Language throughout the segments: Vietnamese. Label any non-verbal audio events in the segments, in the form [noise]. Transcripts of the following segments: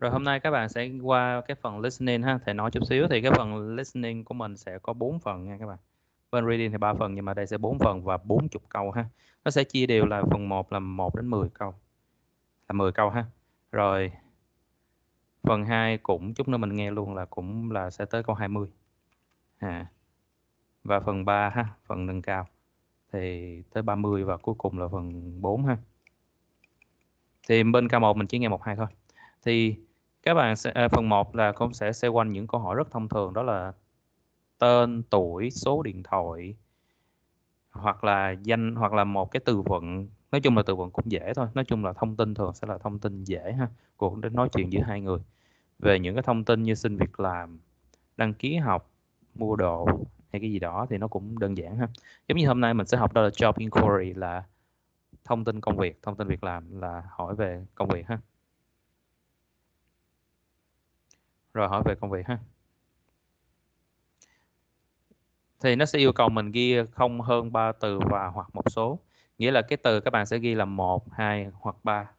Rồi hôm nay các bạn sẽ qua cái phần listening ha, thầy nói chút xíu thì cái phần listening của mình sẽ có 4 phần nha các bạn. Phần reading thì 3 phần nhưng mà đây sẽ 4 phần và 40 câu ha. Nó sẽ chia đều là phần 1 là 1 đến 10 câu. Là 10 câu ha. Rồi phần 2 cũng chút nữa mình nghe luôn là cũng là sẽ tới câu 20. À. Và phần 3 ha, phần nâng cao thì tới 30 và cuối cùng là phần 4 ha. Thì bên K1 mình chỉ nghe một hai thôi. Thì các bạn sẽ, à, phần 1 là con sẽ xoay quanh những câu hỏi rất thông thường đó là tên tuổi số điện thoại hoặc là danh hoặc là một cái từ vựng nói chung là từ vựng cũng dễ thôi nói chung là thông tin thường sẽ là thông tin dễ ha cuộc nói chuyện giữa hai người về những cái thông tin như xin việc làm đăng ký học mua đồ hay cái gì đó thì nó cũng đơn giản ha giống như hôm nay mình sẽ học đó là job inquiry là thông tin công việc thông tin việc làm là hỏi về công việc ha rồi hỏi về công việc ha thì nó sẽ yêu cầu mình ghi không hơn 3 từ và hoặc một số nghĩa là cái từ các bạn sẽ ghi là một hai hoặc ba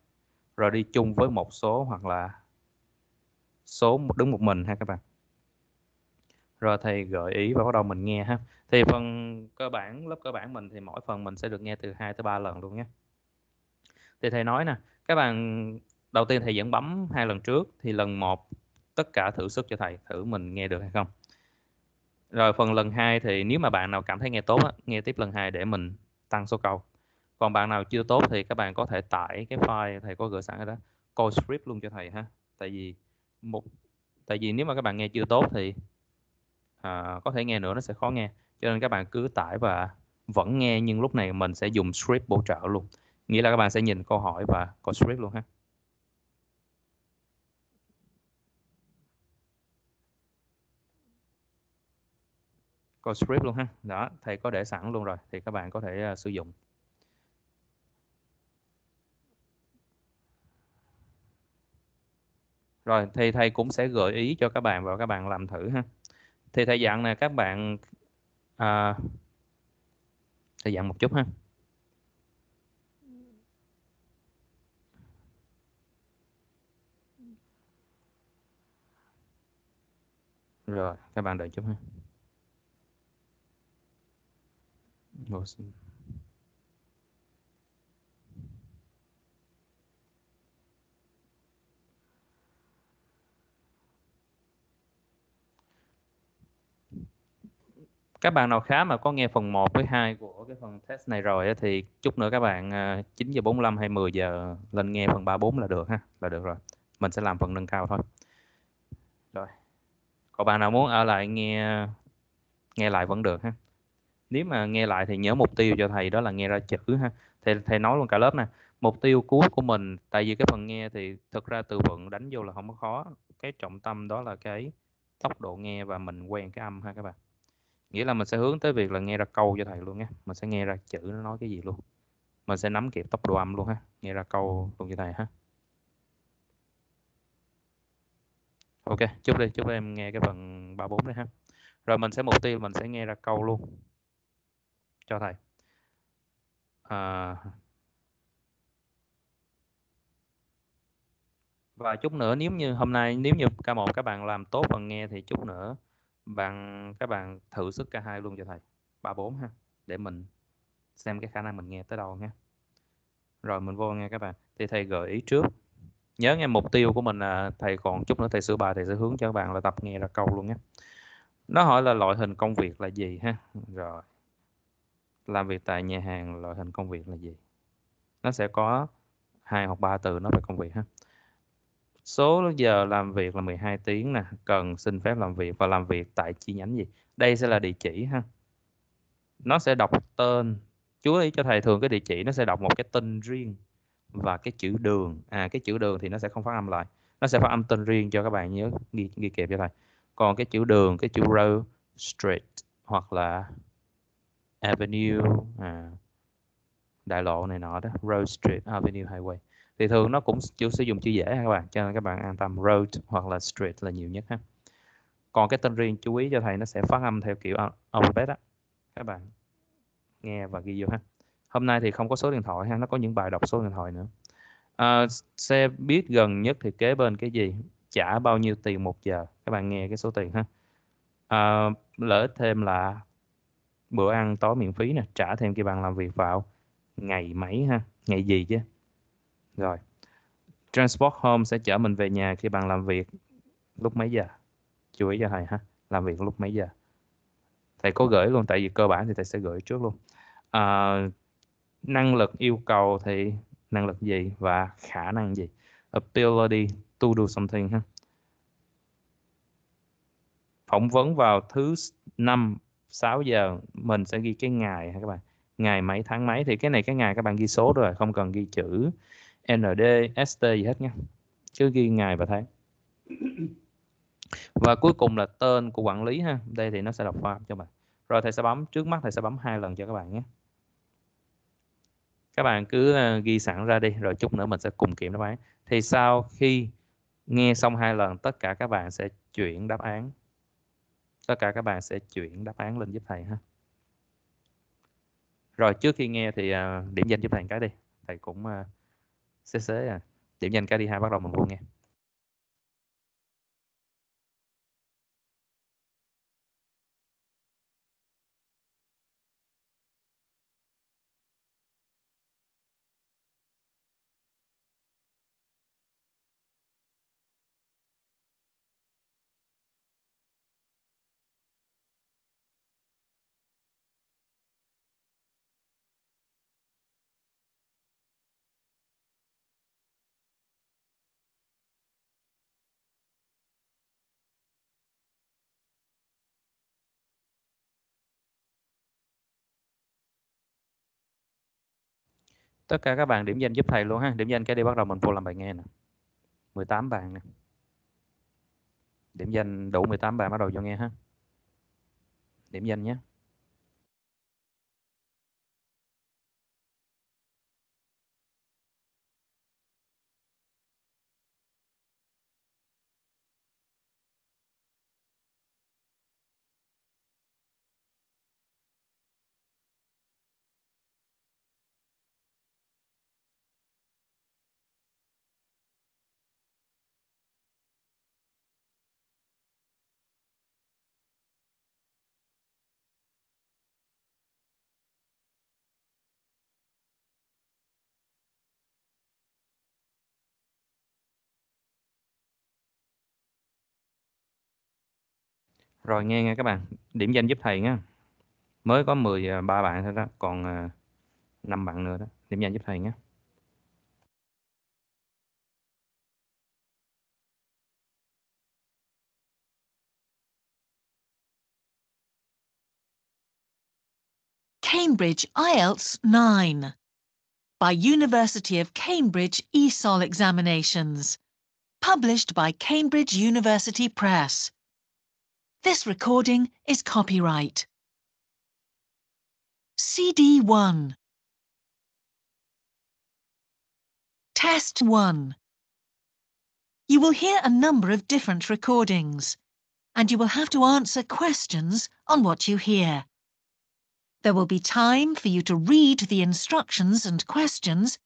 rồi đi chung với một số hoặc là số đứng một mình ha các bạn rồi thầy gợi ý và bắt đầu mình nghe ha thì phần cơ bản lớp cơ bản mình thì mỗi phần mình sẽ được nghe từ 2 tới 3 lần luôn nhé thì thầy nói nè các bạn đầu tiên thầy vẫn bấm hai lần trước thì lần một tất cả thử sức cho thầy thử mình nghe được hay không rồi phần lần hai thì nếu mà bạn nào cảm thấy nghe tốt á, nghe tiếp lần hai để mình tăng số câu còn bạn nào chưa tốt thì các bạn có thể tải cái file thầy có gửi sẵn ở đó call script luôn cho thầy ha tại vì một tại vì nếu mà các bạn nghe chưa tốt thì à, có thể nghe nữa nó sẽ khó nghe cho nên các bạn cứ tải và vẫn nghe nhưng lúc này mình sẽ dùng script bổ trợ luôn nghĩa là các bạn sẽ nhìn câu hỏi và call script luôn ha có script luôn ha đó thầy có để sẵn luôn rồi thì các bạn có thể uh, sử dụng rồi thì thầy cũng sẽ gợi ý cho các bạn và các bạn làm thử ha thì thầy dặn nè các bạn uh, thầy dặn một chút ha rồi các bạn đợi chút ha màu các bạn nào khá mà có nghe phần 1 với 2 của cái phần test này rồi thì chút nữa các bạn 9 à, giờ 45 hay 10 giờ lên nghe phần 34 là được ha, là được rồi. Mình sẽ làm phần nâng cao thôi. Rồi. Còn bạn nào muốn ở lại nghe nghe lại vẫn được ha nếu mà nghe lại thì nhớ mục tiêu cho thầy đó là nghe ra chữ ha thầy thầy nói luôn cả lớp nè mục tiêu cuối của mình tại vì cái phần nghe thì thực ra từ vựng đánh vô là không có khó cái trọng tâm đó là cái tốc độ nghe và mình quen cái âm ha các bạn nghĩa là mình sẽ hướng tới việc là nghe ra câu cho thầy luôn nhé mình sẽ nghe ra chữ nó nói cái gì luôn mình sẽ nắm kịp tốc độ âm luôn ha nghe ra câu luôn cho thầy ha ok chúc đi chúc em nghe cái phần ba bốn đấy ha rồi mình sẽ mục tiêu mình sẽ nghe ra câu luôn cho thầy à, và chút nữa nếu như hôm nay nếu như ca một các bạn làm tốt phần nghe thì chút nữa bạn các bạn thử sức ca hai luôn cho thầy ba bốn ha để mình xem cái khả năng mình nghe tới đâu nha rồi mình vô nghe các bạn thì thầy gợi ý trước nhớ nghe mục tiêu của mình là thầy còn chút nữa thầy sửa bài thầy sẽ hướng cho các bạn là tập nghe ra câu luôn nhé nó hỏi là loại hình công việc là gì ha rồi làm việc tại nhà hàng loại hình công việc là gì nó sẽ có hai hoặc ba từ nó về công việc ha số giờ làm việc là 12 tiếng nè cần xin phép làm việc và làm việc tại chi nhánh gì đây sẽ là địa chỉ ha nó sẽ đọc tên chú ý cho thầy thường cái địa chỉ nó sẽ đọc một cái tên riêng và cái chữ đường à cái chữ đường thì nó sẽ không phát âm lại nó sẽ phát âm tên riêng cho các bạn nhớ ghi, ghi kẹp cho thầy còn cái chữ đường cái chữ road street hoặc là Avenue à, đại lộ này nọ đó Road Street Avenue Highway thì thường nó cũng chủ sử dụng chữ dễ các bạn cho nên các bạn an tâm road hoặc là street là nhiều nhất ha còn cái tên riêng chú ý cho thầy nó sẽ phát âm theo kiểu alphabet á, các bạn nghe và ghi vô ha hôm nay thì không có số điện thoại ha nó có những bài đọc số điện thoại nữa à, xe buýt gần nhất thì kế bên cái gì trả bao nhiêu tiền một giờ các bạn nghe cái số tiền ha à, lỡ thêm là bữa ăn tối miễn phí nè trả thêm cái bàn làm việc vào ngày mấy ha ngày gì chứ rồi transport home sẽ chở mình về nhà khi bạn làm việc lúc mấy giờ chú ý cho thầy ha làm việc lúc mấy giờ thầy có gửi luôn tại vì cơ bản thì thầy sẽ gửi trước luôn à, năng lực yêu cầu thì năng lực gì và khả năng gì ability to do something ha phỏng vấn vào thứ năm 6 giờ mình sẽ ghi cái ngày ha các bạn ngày mấy tháng mấy thì cái này cái ngày các bạn ghi số rồi à, không cần ghi chữ nd st gì hết nha cứ ghi ngày và tháng và cuối cùng là tên của quản lý ha đây thì nó sẽ đọc file cho bạn rồi thầy sẽ bấm trước mắt thầy sẽ bấm hai lần cho các bạn nhé các bạn cứ ờ, ghi sẵn ra đi rồi chút nữa mình sẽ cùng kiểm đáp án thì sau khi nghe xong hai lần tất cả các bạn sẽ chuyển đáp án tất cả các bạn sẽ chuyển đáp án lên giúp thầy ha rồi trước khi nghe thì à, điểm danh giúp thầy cái đi thầy cũng à, xế xế à điểm danh cái đi hai bắt đầu mình vô nghe tất cả các bạn điểm danh giúp thầy luôn ha điểm danh cái đi bắt đầu mình vô làm bài nghe nè 18 bạn nè điểm danh đủ 18 bạn bắt đầu cho nghe ha điểm danh nhé Rồi nghe nha các bạn, điểm danh giúp thầy nhé. Mới có 13 à, bạn thôi đó, còn 5 à, bạn nữa đó, điểm danh giúp thầy nhé. Cambridge IELTS 9 by University of Cambridge ESOL Examinations, published by Cambridge University Press, This recording is copyright. CD1 Test 1 You will hear a number of different recordings and you will have to answer questions on what you hear. There will be time for you to read the instructions and questions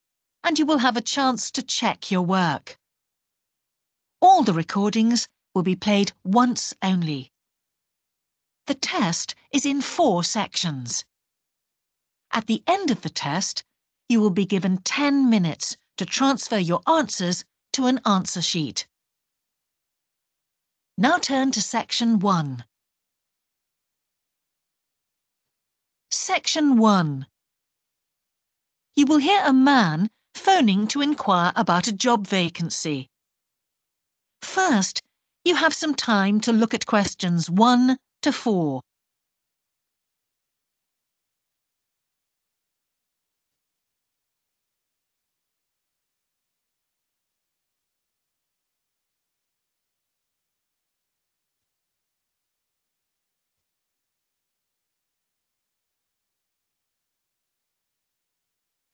and you will have a chance to check your work. All the recordings will be played once only. The test is in four sections. At the end of the test, you will be given 10 minutes to transfer your answers to an answer sheet. Now turn to Section 1. Section 1. You will hear a man phoning to inquire about a job vacancy. First, you have some time to look at questions 1 to 4.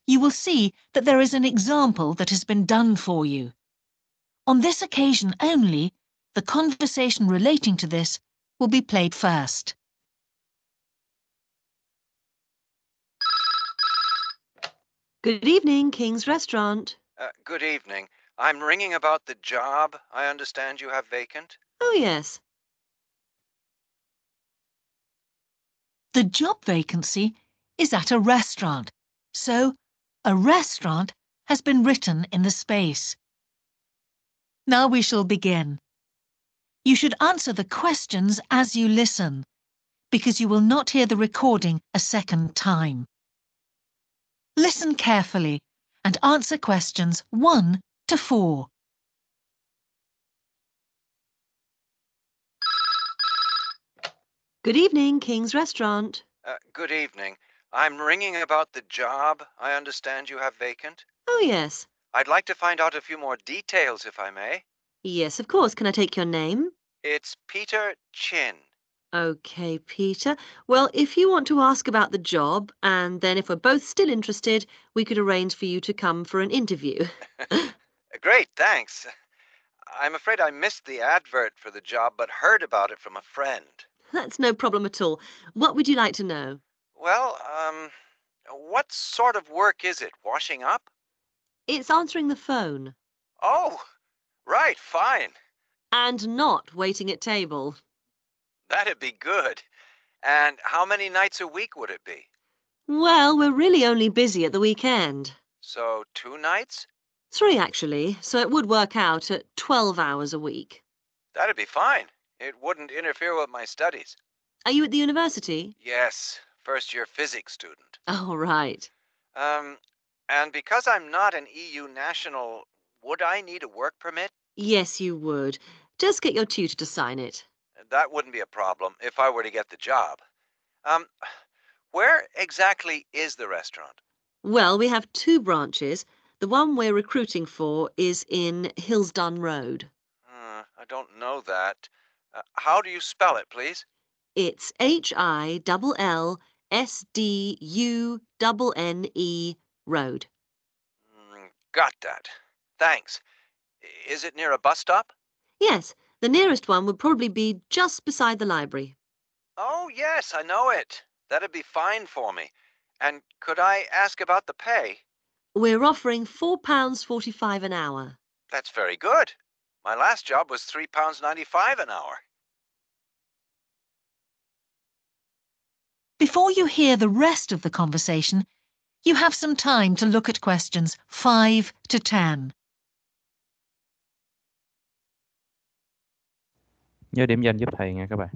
you will see that there is an example that has been done for you. On this occasion only, the conversation relating to this will be played first. Good evening, King's Restaurant. Uh, good evening. I'm ringing about the job I understand you have vacant. Oh, yes. The job vacancy is at a restaurant, so a restaurant has been written in the space. Now we shall begin. You should answer the questions as you listen, because you will not hear the recording a second time. Listen carefully and answer questions 1 to 4. Good evening, King's Restaurant. Uh, good evening. I'm ringing about the job I understand you have vacant. Oh, yes. I'd like to find out a few more details, if I may. Yes, of course. Can I take your name? It's Peter Chin. Okay, Peter. Well, if you want to ask about the job, and then if we're both still interested, we could arrange for you to come for an interview. [laughs] [laughs] Great, thanks. I'm afraid I missed the advert for the job, but heard about it from a friend. That's no problem at all. What would you like to know? Well, um, what sort of work is it? Washing up? It's answering the phone. Oh, Right, fine. And not waiting at table. That'd be good. And how many nights a week would it be? Well, we're really only busy at the weekend. So, two nights? Three, actually, so it would work out at 12 hours a week. That'd be fine. It wouldn't interfere with my studies. Are you at the university? Yes, first year physics student. Oh, right. Um, and because I'm not an EU national, would I need a work permit? Yes, you would. Just get your tutor to sign it. Uh, that wouldn't be a problem if I were to get the job. Um, where exactly is the restaurant? Well, we have two branches. The one we're recruiting for is in Hillsdon Road. Uh, I don't know that. Uh, how do you spell it, please? It's H I L L S D U N N E Road. Mm, got that. Thanks. Is it near a bus stop? Yes, the nearest one would probably be just beside the library. Oh, yes, I know it. That'd be fine for me. And could I ask about the pay? We're offering £4.45 an hour. That's very good. My last job was £3.95 an hour. Before you hear the rest of the conversation, you have some time to look at questions 5 to 10. nhớ điểm danh giúp thầy nha các bạn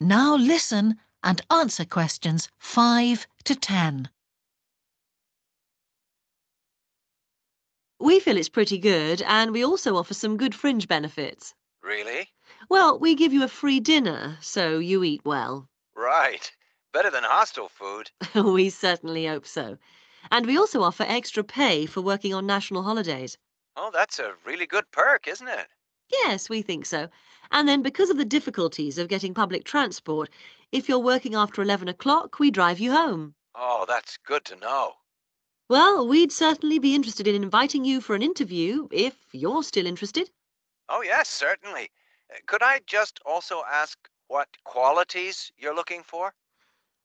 Now listen and answer questions 5 to 10. We feel it's pretty good, and we also offer some good fringe benefits. Really? Well, we give you a free dinner, so you eat well. Right. Better than hostel food. [laughs] we certainly hope so. And we also offer extra pay for working on national holidays. Oh, that's a really good perk, isn't it? Yes, we think so. And then, because of the difficulties of getting public transport, if you're working after 11 o'clock, we drive you home. Oh, that's good to know. Well, we'd certainly be interested in inviting you for an interview if you're still interested. Oh, yes, certainly. Uh, could I just also ask what qualities you're looking for?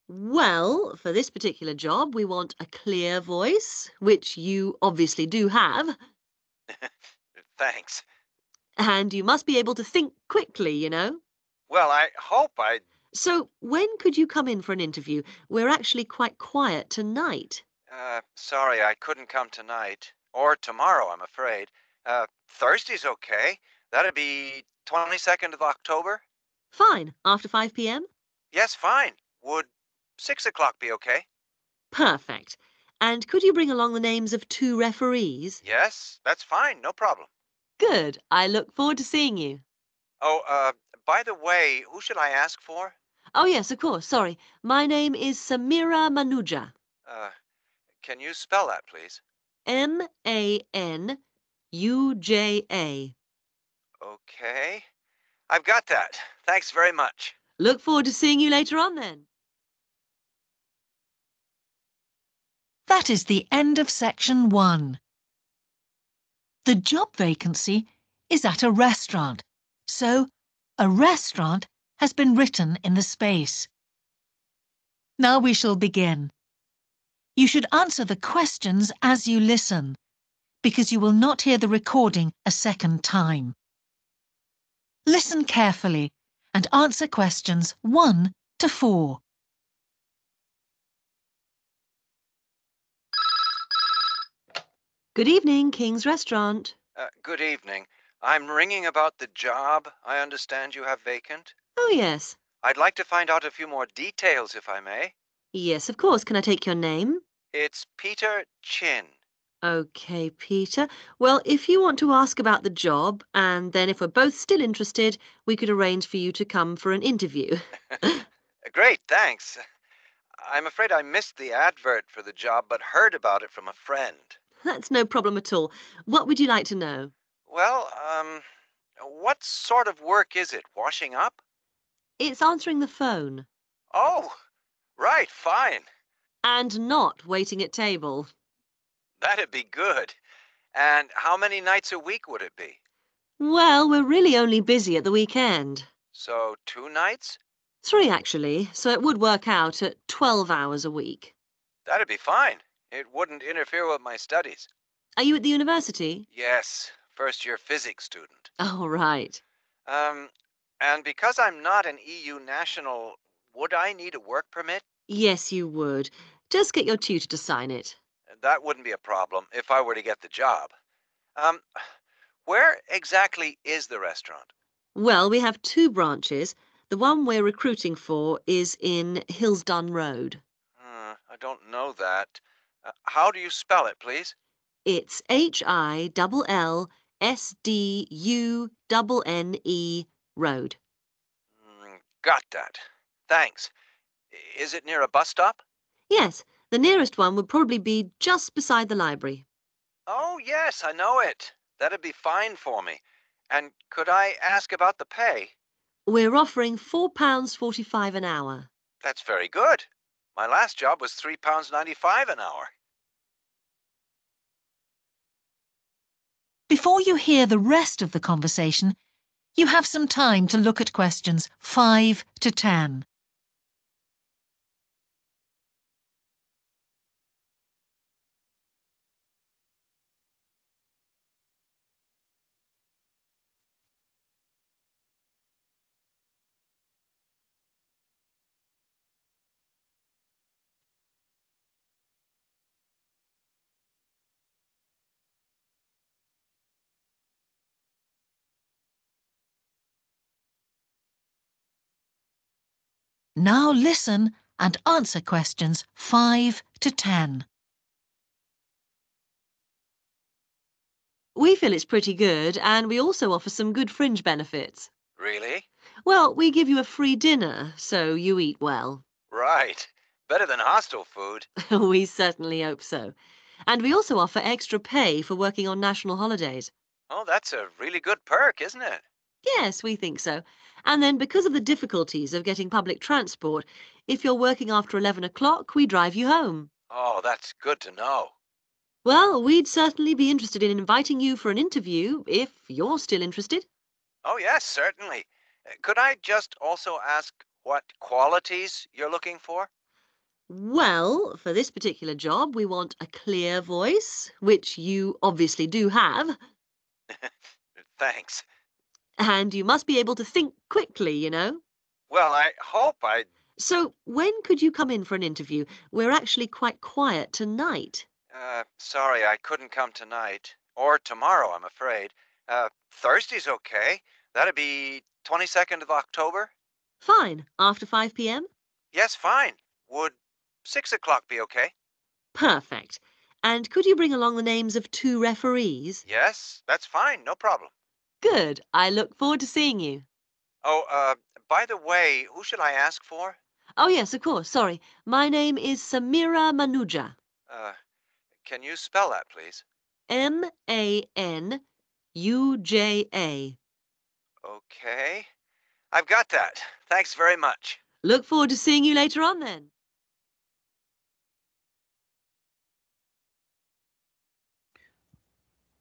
Well, for this particular job, we want a clear voice, which you obviously do have. [laughs] Thanks. And you must be able to think quickly, you know. Well, I hope I. So, when could you come in for an interview? We're actually quite quiet tonight. Uh, sorry, I couldn't come tonight. Or tomorrow, I'm afraid. Uh, Thursday's okay. That'd be 22nd of October. Fine. After 5 p.m.? Yes, fine. Would 6 o'clock be okay? Perfect. And could you bring along the names of two referees? Yes, that's fine. No problem. Good. I look forward to seeing you. Oh, uh, by the way, who should I ask for? Oh, yes, of course. Sorry. My name is Samira Manuja. Uh, can you spell that, please? M A N U J A. Okay. I've got that. Thanks very much. Look forward to seeing you later on then. That is the end of section one. The job vacancy is at a restaurant, so a restaurant has been written in the space. Now we shall begin. You should answer the questions as you listen, because you will not hear the recording a second time. Listen carefully and answer questions 1 to 4. Good evening, King's Restaurant. Uh, good evening. I'm ringing about the job I understand you have vacant. Oh, yes. I'd like to find out a few more details, if I may. Yes, of course. Can I take your name? It's Peter Chin. Okay, Peter. Well, if you want to ask about the job, and then if we're both still interested, we could arrange for you to come for an interview. [laughs] [laughs] Great, thanks. I'm afraid I missed the advert for the job, but heard about it from a friend. That's no problem at all. What would you like to know? Well, um, what sort of work is it? Washing up? It's answering the phone. Oh, right, fine. And not waiting at table. That'd be good. And how many nights a week would it be? Well, we're really only busy at the weekend. So, two nights? Three, actually, so it would work out at 12 hours a week. That'd be fine. It wouldn't interfere with my studies. Are you at the university? Yes, first year physics student. Oh, right. Um, and because I'm not an EU national, would I need a work permit? Yes, you would. Just get your tutor to sign it. That wouldn't be a problem if I were to get the job. Um, where exactly is the restaurant? Well, we have two branches. The one we're recruiting for is in Hillsdon Road. Uh, I don't know that. Uh, how do you spell it, please? It's H I double N E Road. Mm, got that. Thanks. Is it near a bus stop? Yes, the nearest one would probably be just beside the library. Oh, yes, I know it. That'd be fine for me. And could I ask about the pay? We're offering £4.45 an hour. That's very good. My last job was three pounds ninety-five an hour. Before you hear the rest of the conversation, you have some time to look at questions 5 to 10. Now listen and answer questions 5 to 10. We feel it's pretty good and we also offer some good fringe benefits. Really? Well, we give you a free dinner, so you eat well. Right. Better than hostel food. [laughs] we certainly hope so. And we also offer extra pay for working on national holidays. Oh, that's a really good perk, isn't it? Yes, we think so. And then, because of the difficulties of getting public transport, if you're working after 11 o'clock, we drive you home. Oh, that's good to know. Well, we'd certainly be interested in inviting you for an interview if you're still interested. Oh, yes, certainly. Uh, could I just also ask what qualities you're looking for? Well, for this particular job, we want a clear voice, which you obviously do have. [laughs] Thanks. And you must be able to think quickly, you know. Well, I hope I. So, when could you come in for an interview? We're actually quite quiet tonight. Uh, sorry, I couldn't come tonight. Or tomorrow, I'm afraid. Uh, Thursday's okay. That'd be 22nd of October. Fine. After 5 p.m.? Yes, fine. Would 6 o'clock be okay? Perfect. And could you bring along the names of two referees? Yes, that's fine. No problem. Good. I look forward to seeing you. Oh, uh, by the way, who should I ask for? Oh, yes, of course. Sorry. My name is Samira Manuja. Uh, can you spell that, please? M A N U J A. Okay. I've got that. Thanks very much. Look forward to seeing you later on then.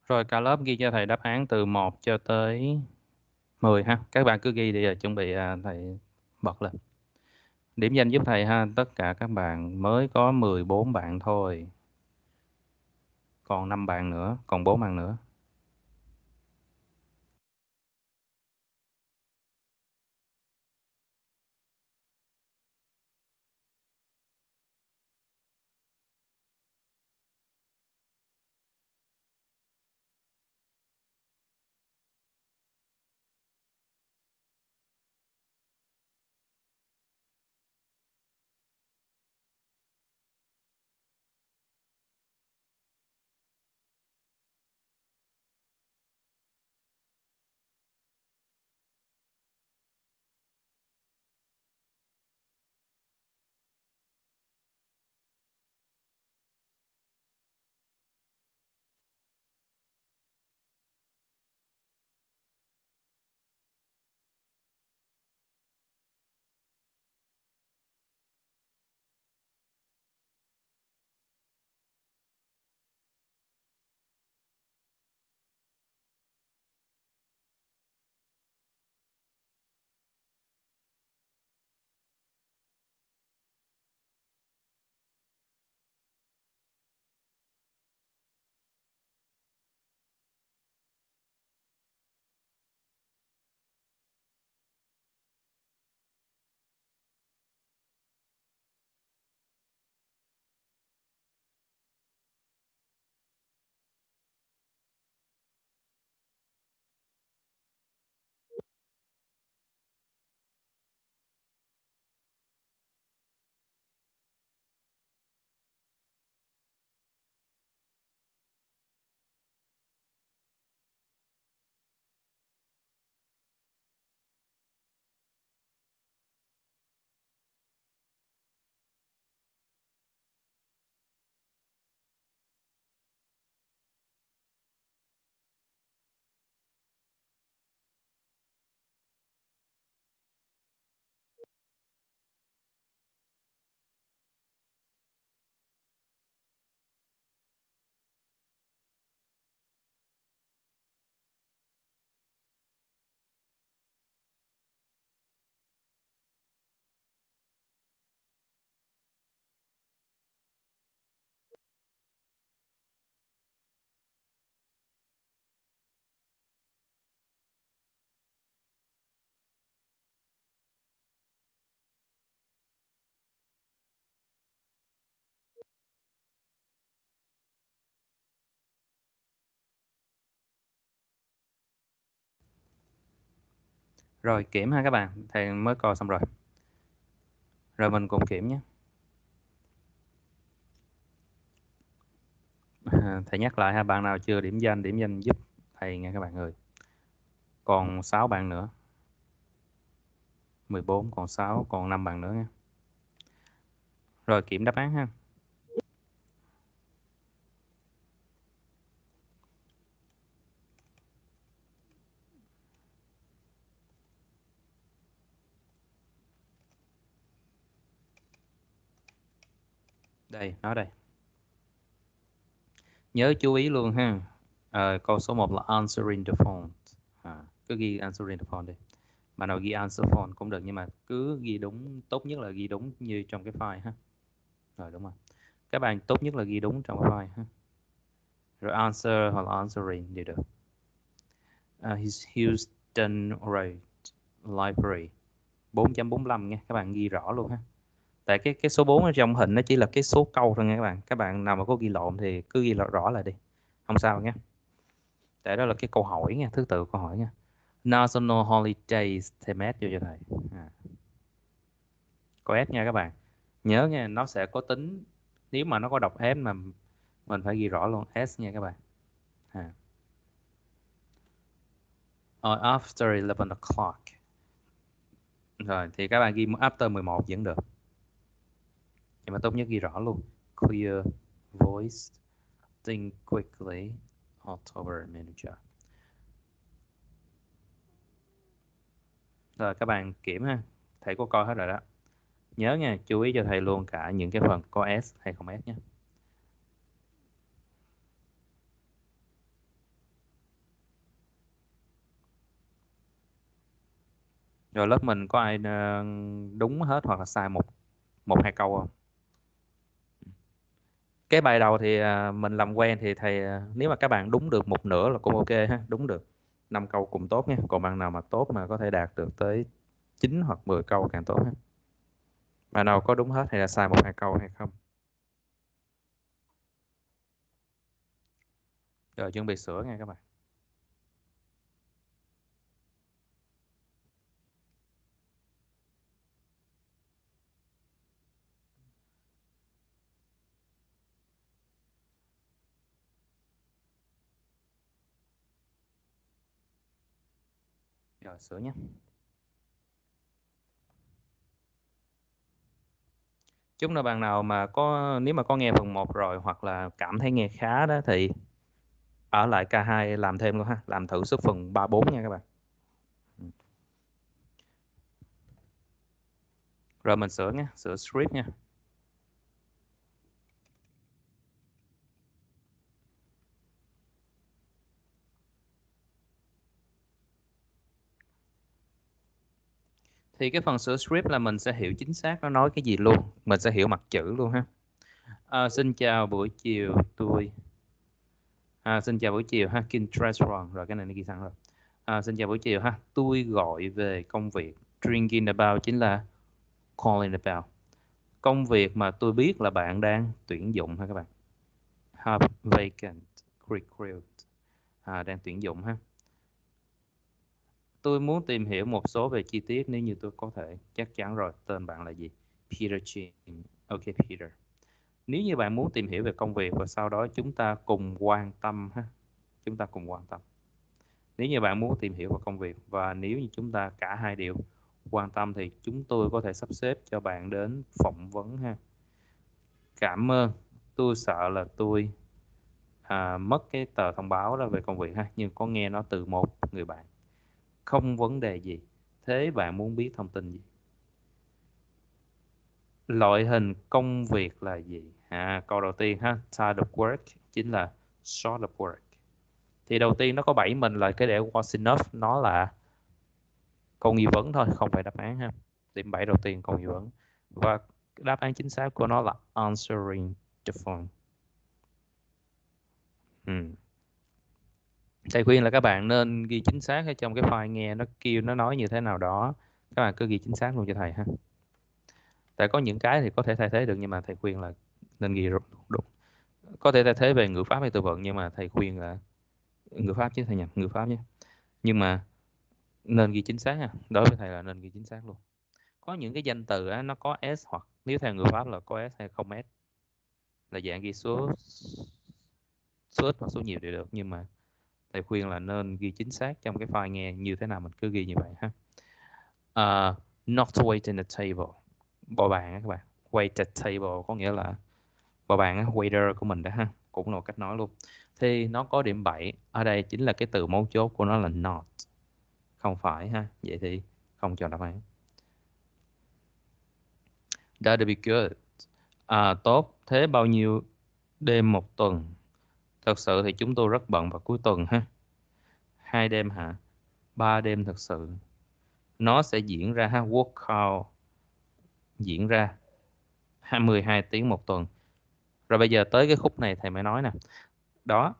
Rồi cả lớp ghi cho thầy đáp án từ 1 cho tới 10 ha. Các bạn cứ ghi đi rồi chuẩn bị à, thầy bật lên. Điểm danh giúp thầy ha, tất cả các bạn mới có 14 bạn thôi. Còn 5 bạn nữa, còn 4 bạn nữa. rồi kiểm ha các bạn thầy mới coi xong rồi rồi mình cùng kiểm nhé [laughs] thầy nhắc lại ha bạn nào chưa điểm danh điểm danh giúp thầy nghe các bạn ơi còn 6 bạn nữa 14 còn 6 còn 5 bạn nữa nha rồi kiểm đáp án ha đây nó đây nhớ chú ý luôn ha à, câu số 1 là answering the phone à, cứ ghi answering the phone đi mà nào ghi answer phone cũng được nhưng mà cứ ghi đúng tốt nhất là ghi đúng như trong cái file ha rồi đúng rồi các bạn tốt nhất là ghi đúng trong cái file ha rồi answer hoặc answering đều được uh, his Houston right Library 4.45 nha các bạn ghi rõ luôn ha tại cái cái số 4 ở trong hình nó chỉ là cái số câu thôi nha các bạn các bạn nào mà có ghi lộn thì cứ ghi rõ lại đi không sao nhé tại đó là cái câu hỏi nha thứ tự câu hỏi nha national holidays themet vô cho thầy à. có s nha các bạn nhớ nha nó sẽ có tính nếu mà nó có đọc s mà mình phải ghi rõ luôn s nha các bạn à. Ờ, after 11 o'clock rồi thì các bạn ghi after 11 vẫn được nhưng mà tốt nhất ghi rõ luôn clear voice think quickly October manager rồi các bạn kiểm ha thầy có coi hết rồi đó nhớ nha chú ý cho thầy luôn cả những cái phần có s hay không s nhé rồi lớp mình có ai ờ, đúng hết hoặc là sai một một hai câu không cái bài đầu thì à, mình làm quen thì thầy à, nếu mà các bạn đúng được một nửa là cũng ok ha đúng được năm câu cũng tốt nha còn bạn nào mà tốt mà có thể đạt được tới 9 hoặc 10 câu càng tốt ha bạn nào có đúng hết hay là sai một hai câu hay không rồi chuẩn bị sửa nghe các bạn sửa nhé chúng là bạn nào mà có nếu mà có nghe phần 1 rồi hoặc là cảm thấy nghe khá đó thì ở lại K2 làm thêm luôn ha làm thử số phần 34 nha các bạn ừ. rồi mình sửa nha sửa script nha thì cái phần sửa script là mình sẽ hiểu chính xác nó nói cái gì luôn mình sẽ hiểu mặt chữ luôn ha à, xin chào buổi chiều tôi à, xin chào buổi chiều ha Kim Restaurant rồi cái này nó ghi sẵn rồi à, xin chào buổi chiều ha tôi gọi về công việc drinking about chính là calling about công việc mà tôi biết là bạn đang tuyển dụng ha các bạn have vacant recruit à, đang tuyển dụng ha Tôi muốn tìm hiểu một số về chi tiết nếu như tôi có thể. Chắc chắn rồi, tên bạn là gì? Peter Chin. Ok Peter. Nếu như bạn muốn tìm hiểu về công việc và sau đó chúng ta cùng quan tâm ha. Chúng ta cùng quan tâm. Nếu như bạn muốn tìm hiểu về công việc và nếu như chúng ta cả hai điều quan tâm thì chúng tôi có thể sắp xếp cho bạn đến phỏng vấn ha. Cảm ơn. Tôi sợ là tôi à, mất cái tờ thông báo đó về công việc ha, nhưng có nghe nó từ một người bạn không vấn đề gì thế bạn muốn biết thông tin gì loại hình công việc là gì à câu đầu tiên ha type of work chính là sort of work thì đầu tiên nó có bảy mình là cái để was enough nó là câu nghi vấn thôi không phải đáp án ha điểm bảy đầu tiên câu nghi vấn và đáp án chính xác của nó là answering the phone hmm thầy khuyên là các bạn nên ghi chính xác ở trong cái file nghe nó kêu nó nói như thế nào đó các bạn cứ ghi chính xác luôn cho thầy ha tại có những cái thì có thể thay thế được nhưng mà thầy khuyên là nên ghi đúng, đúng. có thể thay thế về ngữ pháp hay từ vựng nhưng mà thầy khuyên là ngữ pháp chứ thầy nhầm ngữ pháp nhé nhưng mà nên ghi chính xác ha đối với thầy là nên ghi chính xác luôn có những cái danh từ á, nó có s hoặc nếu theo ngữ pháp là có s hay không s là dạng ghi số số ít hoặc số nhiều đều được nhưng mà thầy khuyên là nên ghi chính xác trong cái file nghe như thế nào mình cứ ghi như vậy ha uh, not wait in the table bò bàn các bạn wait at table có nghĩa là bò bàn waiter của mình đó ha cũng là một cách nói luôn thì nó có điểm 7 ở đây chính là cái từ mấu chốt của nó là not không phải ha vậy thì không chọn đáp án that'd be good à, tốt thế bao nhiêu đêm một tuần Thật sự thì chúng tôi rất bận vào cuối tuần ha. Hai đêm hả? Ba đêm thật sự. Nó sẽ diễn ra ha, workout diễn ra 12 tiếng một tuần. Rồi bây giờ tới cái khúc này thầy mới nói nè. Đó.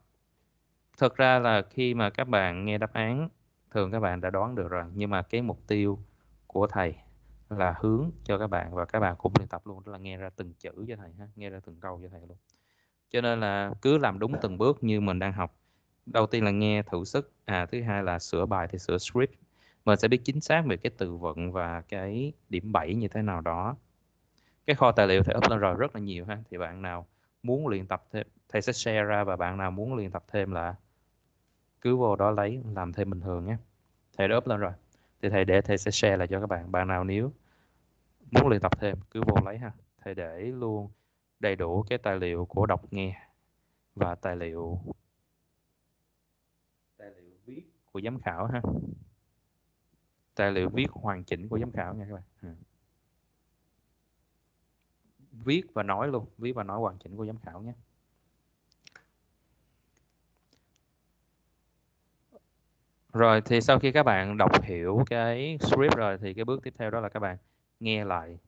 Thật ra là khi mà các bạn nghe đáp án thường các bạn đã đoán được rồi nhưng mà cái mục tiêu của thầy là hướng cho các bạn và các bạn cũng luyện tập luôn tức là nghe ra từng chữ cho thầy ha nghe ra từng câu cho thầy luôn cho nên là cứ làm đúng từng bước như mình đang học đầu tiên là nghe thử sức à thứ hai là sửa bài thì sửa script mình sẽ biết chính xác về cái từ vựng và cái điểm 7 như thế nào đó cái kho tài liệu thầy up lên rồi rất là nhiều ha thì bạn nào muốn luyện tập thêm thầy sẽ share ra và bạn nào muốn luyện tập thêm là cứ vô đó lấy làm thêm bình thường nhé thầy đã up lên rồi thì thầy để thầy sẽ share lại cho các bạn bạn nào nếu muốn luyện tập thêm cứ vô lấy ha thầy để luôn đầy đủ cái tài liệu của đọc nghe và tài liệu tài liệu viết của giám khảo ha tài liệu viết hoàn chỉnh của giám khảo nha các bạn ừ. viết và nói luôn viết và nói hoàn chỉnh của giám khảo nhé rồi thì sau khi các bạn đọc hiểu cái script rồi thì cái bước tiếp theo đó là các bạn nghe lại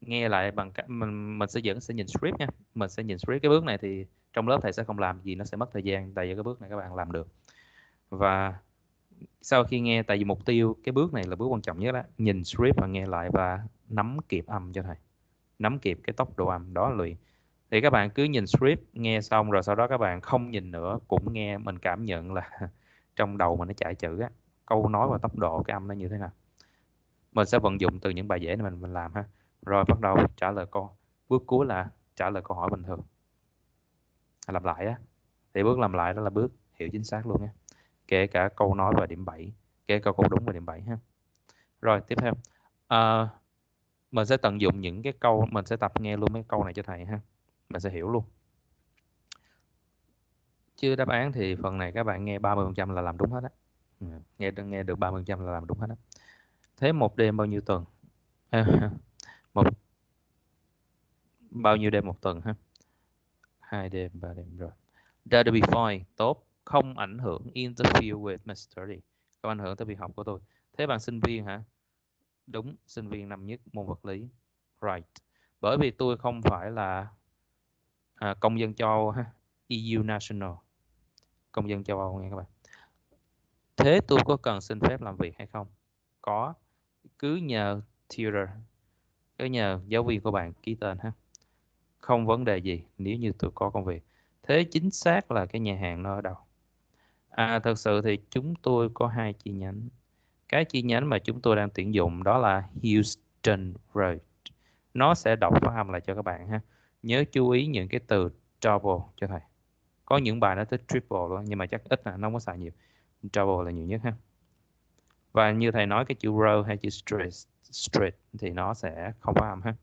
nghe lại bằng cách mình mình sẽ dẫn sẽ nhìn script nha mình sẽ nhìn script cái bước này thì trong lớp thầy sẽ không làm gì nó sẽ mất thời gian tại vì cái bước này các bạn làm được và sau khi nghe tại vì mục tiêu cái bước này là bước quan trọng nhất đó nhìn script và nghe lại và nắm kịp âm cho thầy nắm kịp cái tốc độ âm đó luyện thì các bạn cứ nhìn script nghe xong rồi sau đó các bạn không nhìn nữa cũng nghe mình cảm nhận là [laughs] trong đầu mình nó chạy chữ á câu nói và tốc độ cái âm nó như thế nào mình sẽ vận dụng từ những bài dễ này mình mình làm ha rồi bắt đầu trả lời câu bước cuối là trả lời câu hỏi bình thường làm lại á thì bước làm lại đó là bước hiểu chính xác luôn nha kể cả câu nói và điểm 7 kể cả câu đúng và điểm 7 ha rồi tiếp theo à, mình sẽ tận dụng những cái câu mình sẽ tập nghe luôn mấy câu này cho thầy ha mình sẽ hiểu luôn Chưa đáp án thì phần này các bạn nghe 30% là làm đúng hết á ừ, nghe nghe được 30% là làm đúng hết á thế một đêm bao nhiêu tuần [laughs] một bao nhiêu đêm một tuần ha hai đêm ba đêm rồi that'll be fine tốt không ảnh hưởng interfere with my study không ảnh hưởng tới việc học của tôi thế bạn sinh viên hả đúng sinh viên năm nhất môn vật lý right bởi vì tôi không phải là à, công dân châu ha EU national công dân châu Âu nghe các bạn thế tôi có cần xin phép làm việc hay không có cứ nhờ tutor cứ nhờ giáo viên của bạn ký tên ha không vấn đề gì nếu như tôi có công việc thế chính xác là cái nhà hàng nó ở đâu à, thật sự thì chúng tôi có hai chi nhánh cái chi nhánh mà chúng tôi đang tuyển dụng đó là Houston Road nó sẽ đọc phát âm lại cho các bạn ha nhớ chú ý những cái từ double cho thầy có những bài nó tới triple luôn nhưng mà chắc ít là nó không có xài nhiều double là nhiều nhất ha và như thầy nói cái chữ row hay chữ stress street thì nó sẽ không có âm ha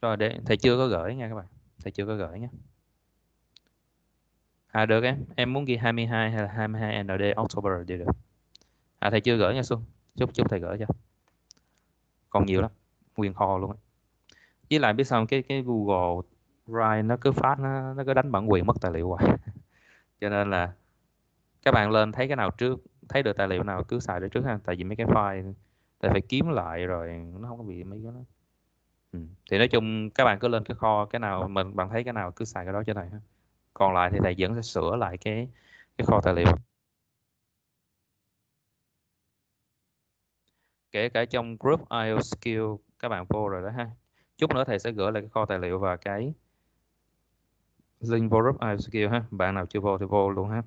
rồi để thầy chưa có gửi nha các bạn thầy chưa có gửi nha à được em em muốn ghi 22 hay là 22 nd october đều được à thầy chưa gửi nha xuân chút chút thầy gửi cho còn nhiều lắm quyền kho luôn ấy. với lại biết sao cái cái google drive nó cứ phát nó, nó cứ đánh bản quyền mất tài liệu hoài [laughs] cho nên là các bạn lên thấy cái nào trước thấy được tài liệu nào cứ xài để trước ha tại vì mấy cái file tại phải kiếm lại rồi nó không có bị mấy cái đó ừ. thì nói chung các bạn cứ lên cái kho cái nào mình bạn thấy cái nào cứ xài cái đó cho thầy ha còn lại thì thầy vẫn sẽ sửa lại cái cái kho tài liệu kể cả trong group IO skill các bạn vô rồi đó ha chút nữa thầy sẽ gửi lại cái kho tài liệu và cái link vô group IO skill ha bạn nào chưa vô thì vô luôn ha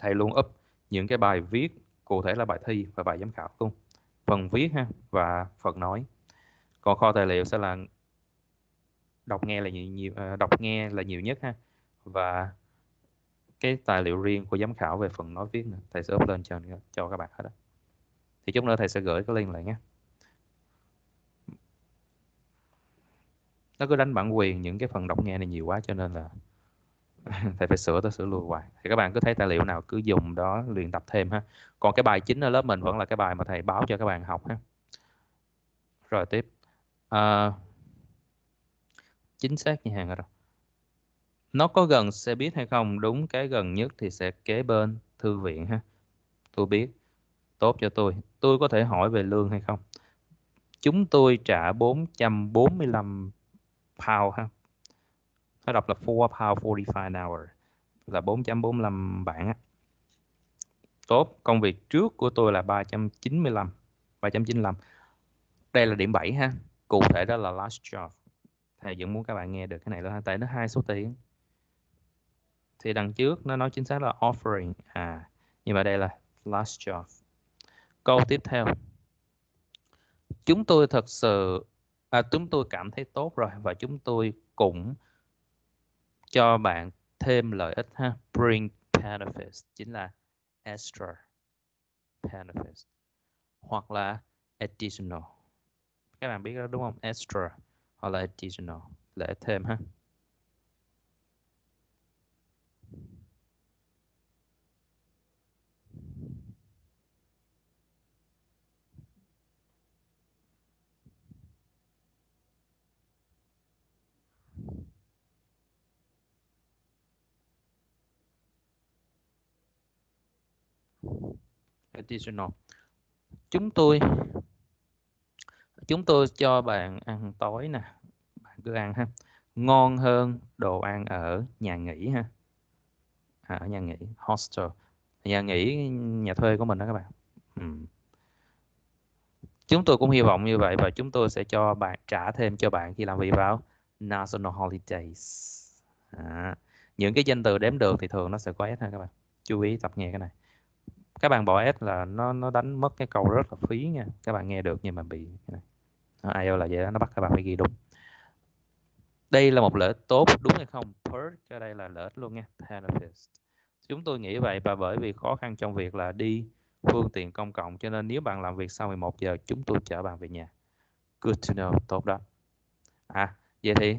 thầy luôn up những cái bài viết cụ thể là bài thi và bài giám khảo luôn phần viết ha và phần nói còn kho tài liệu sẽ là đọc nghe là nhiều, nhiều à, đọc nghe là nhiều nhất ha và cái tài liệu riêng của giám khảo về phần nói viết nữa thầy sẽ up lên cho cho các bạn hết đó. thì chút nữa thầy sẽ gửi cái link lại nhé nó cứ đánh bản quyền những cái phần đọc nghe này nhiều quá cho nên là thầy [laughs] phải sửa tới sửa lùi hoài thì các bạn cứ thấy tài liệu nào cứ dùng đó luyện tập thêm ha còn cái bài chính ở lớp mình vẫn là cái bài mà thầy báo cho các bạn học ha rồi tiếp à, chính xác như hàng rồi nó có gần xe buýt hay không đúng cái gần nhất thì sẽ kế bên thư viện ha tôi biết tốt cho tôi tôi có thể hỏi về lương hay không chúng tôi trả 445 pound ha nó đọc là 4 pound 45 an hour là 4.45 bảng á tốt công việc trước của tôi là 395 395 đây là điểm 7 ha cụ thể đó là last job thầy vẫn muốn các bạn nghe được cái này đó tại nó hai số tiếng thì đằng trước nó nói chính xác là offering à nhưng mà đây là last job câu tiếp theo chúng tôi thật sự à, chúng tôi cảm thấy tốt rồi và chúng tôi cũng cho bạn thêm lợi ích ha bring benefits chính là extra benefits hoặc là additional các bạn biết đó đúng không extra hoặc là additional lợi thêm ha additional chúng tôi chúng tôi cho bạn ăn tối nè bạn cứ ăn ha ngon hơn đồ ăn ở nhà nghỉ ha à, ở nhà nghỉ hostel nhà nghỉ nhà thuê của mình đó các bạn ừ. chúng tôi cũng hy vọng như vậy và chúng tôi sẽ cho bạn trả thêm cho bạn khi làm việc vào national holidays à, những cái danh từ đếm được thì thường nó sẽ có ít ha các bạn chú ý tập nghe cái này các bạn bỏ S là nó nó đánh mất cái câu rất là phí nha các bạn nghe được nhưng mà bị IELTS là vậy đó nó bắt các bạn phải ghi đúng đây là một lợi ích tốt đúng hay không per cho đây là lợi ích luôn nha benefits chúng tôi nghĩ vậy và bởi vì khó khăn trong việc là đi phương tiện công cộng cho nên nếu bạn làm việc sau 11 giờ chúng tôi chở bạn về nhà good to know tốt đó à vậy thì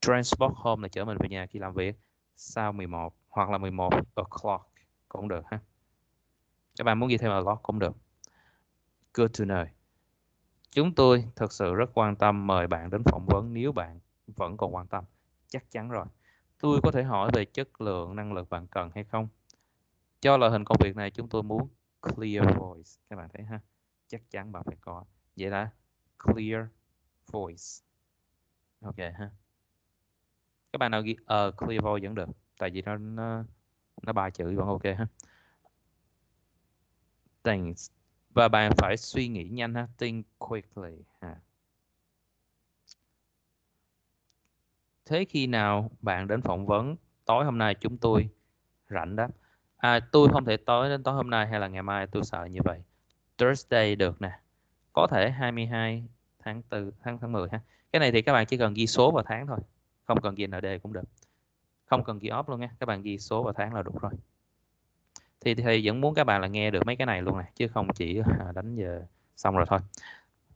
transport home là chở mình về nhà khi làm việc sau 11 hoặc là 11 o'clock cũng được ha các bạn muốn ghi thêm ở log cũng được good to know chúng tôi thật sự rất quan tâm mời bạn đến phỏng vấn nếu bạn vẫn còn quan tâm chắc chắn rồi tôi có thể hỏi về chất lượng năng lực bạn cần hay không cho loại hình công việc này chúng tôi muốn clear voice các bạn thấy ha chắc chắn bạn phải có vậy là clear voice ok ha các bạn nào ghi uh, clear voice vẫn được tại vì nó nó, nó ba chữ vẫn ok ha things và bạn phải suy nghĩ nhanh ha think quickly ha thế khi nào bạn đến phỏng vấn tối hôm nay chúng tôi rảnh đó à, tôi không thể tối đến tối hôm nay hay là ngày mai tôi sợ như vậy Thursday được nè có thể 22 tháng 4 tháng tháng 10 ha cái này thì các bạn chỉ cần ghi số vào tháng thôi không cần ghi ND cũng được không cần ghi off luôn nha các bạn ghi số vào tháng là đủ rồi thì thầy vẫn muốn các bạn là nghe được mấy cái này luôn này chứ không chỉ à, đánh giờ xong rồi thôi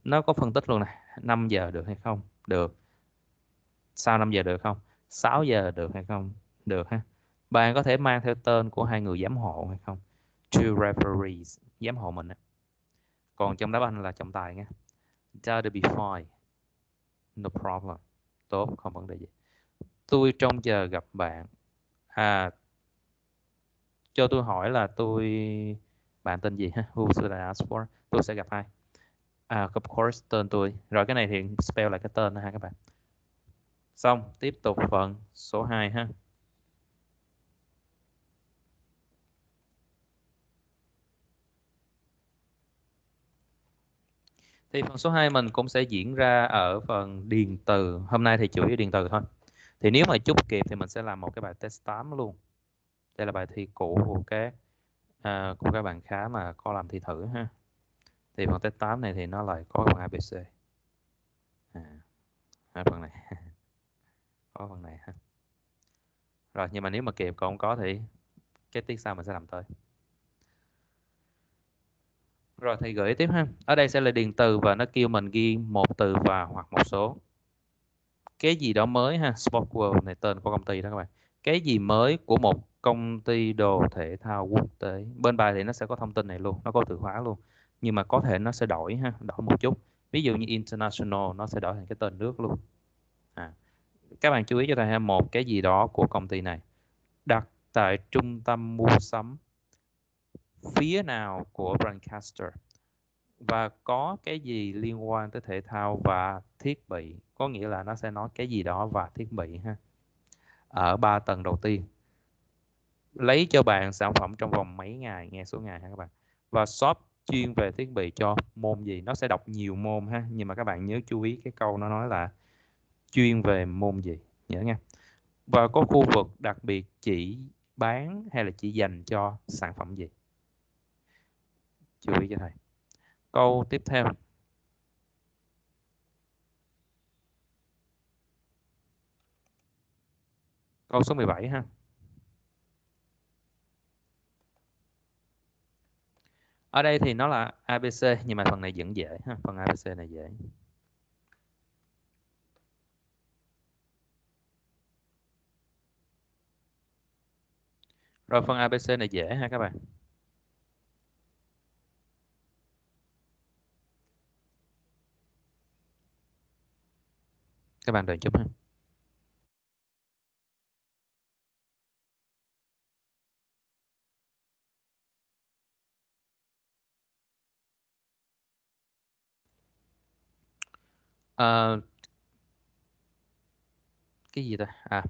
nó có phân tích luôn này 5 giờ được hay không được sau 5 giờ được không 6 giờ được hay không được ha bạn có thể mang theo tên của hai người giám hộ hay không two referees giám hộ mình còn trong đáp anh là trọng tài nha that'll be fine no problem tốt không vấn đề gì tôi trong giờ gặp bạn à cho tôi hỏi là tôi bạn tên gì ha [laughs] who should I ask for tôi sẽ gặp ai à of course tên tôi rồi cái này thì spell lại cái tên ha các bạn xong tiếp tục phần số 2 ha thì phần số 2 mình cũng sẽ diễn ra ở phần điền từ hôm nay thì chủ yếu điền từ thôi thì nếu mà chút kịp thì mình sẽ làm một cái bài test 8 luôn đây là bài thi cũ của các à, của các bạn khá mà có làm thi thử ha thì phần test 8 này thì nó lại có phần ABC à, phần này [laughs] có phần này ha rồi nhưng mà nếu mà kịp còn không có thì cái tiết sau mình sẽ làm tới rồi thì gửi tiếp ha ở đây sẽ là điền từ và nó kêu mình ghi một từ và hoặc một số cái gì đó mới ha Sport World này tên của công ty đó các bạn cái gì mới của một công ty đồ thể thao quốc tế bên bài thì nó sẽ có thông tin này luôn nó có từ khóa luôn nhưng mà có thể nó sẽ đổi ha đổi một chút ví dụ như international nó sẽ đổi thành cái tên nước luôn à, các bạn chú ý cho thầy ha một cái gì đó của công ty này đặt tại trung tâm mua sắm phía nào của Brancaster và có cái gì liên quan tới thể thao và thiết bị có nghĩa là nó sẽ nói cái gì đó và thiết bị ha ở 3 tầng đầu tiên lấy cho bạn sản phẩm trong vòng mấy ngày nghe số ngày ha các bạn và shop chuyên về thiết bị cho môn gì nó sẽ đọc nhiều môn ha nhưng mà các bạn nhớ chú ý cái câu nó nói là chuyên về môn gì nhớ nha và có khu vực đặc biệt chỉ bán hay là chỉ dành cho sản phẩm gì chú ý cho thầy câu tiếp theo Câu số 17 ha. Ở đây thì nó là ABC nhưng mà phần này vẫn dễ ha, phần ABC này dễ. Rồi phần ABC này dễ ha các bạn. Các bạn đợi chút ha. Ờ, cái gì ta? À.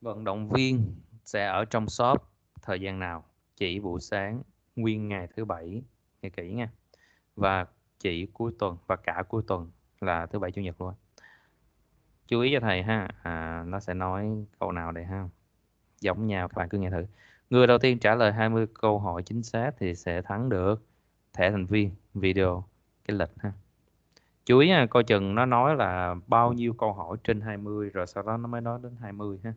Vận động viên sẽ ở trong shop thời gian nào? Chỉ buổi sáng, nguyên ngày thứ Bảy, nghe kỹ nha. Và chỉ cuối tuần và cả cuối tuần là thứ Bảy Chủ nhật luôn. Chú ý cho thầy ha, à, nó sẽ nói câu nào đây ha. Giống nhau các bạn cứ nghe thử. Người đầu tiên trả lời 20 câu hỏi chính xác thì sẽ thắng được thẻ thành viên video cái lịch ha chuối coi chừng nó nói là bao nhiêu câu hỏi trên 20 rồi sau đó nó mới nói đến 20 ha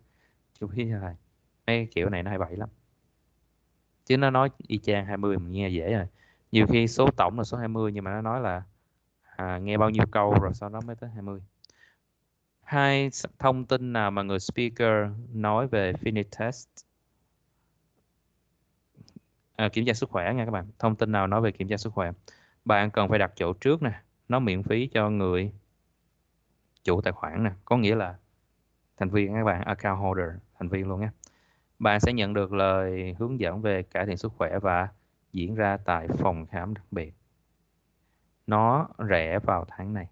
chuối là mấy kiểu này nó hay bậy lắm chứ nó nói y chang 20 mình nghe dễ rồi nhiều khi số tổng là số 20 nhưng mà nó nói là à, nghe bao nhiêu câu rồi sau đó mới tới 20 hai thông tin nào mà người speaker nói về finish test à, kiểm tra sức khỏe nha các bạn thông tin nào nói về kiểm tra sức khỏe bạn cần phải đặt chỗ trước nè nó miễn phí cho người chủ tài khoản nè có nghĩa là thành viên các bạn account holder thành viên luôn nhé bạn sẽ nhận được lời hướng dẫn về cải thiện sức khỏe và diễn ra tại phòng khám đặc biệt nó rẻ vào tháng này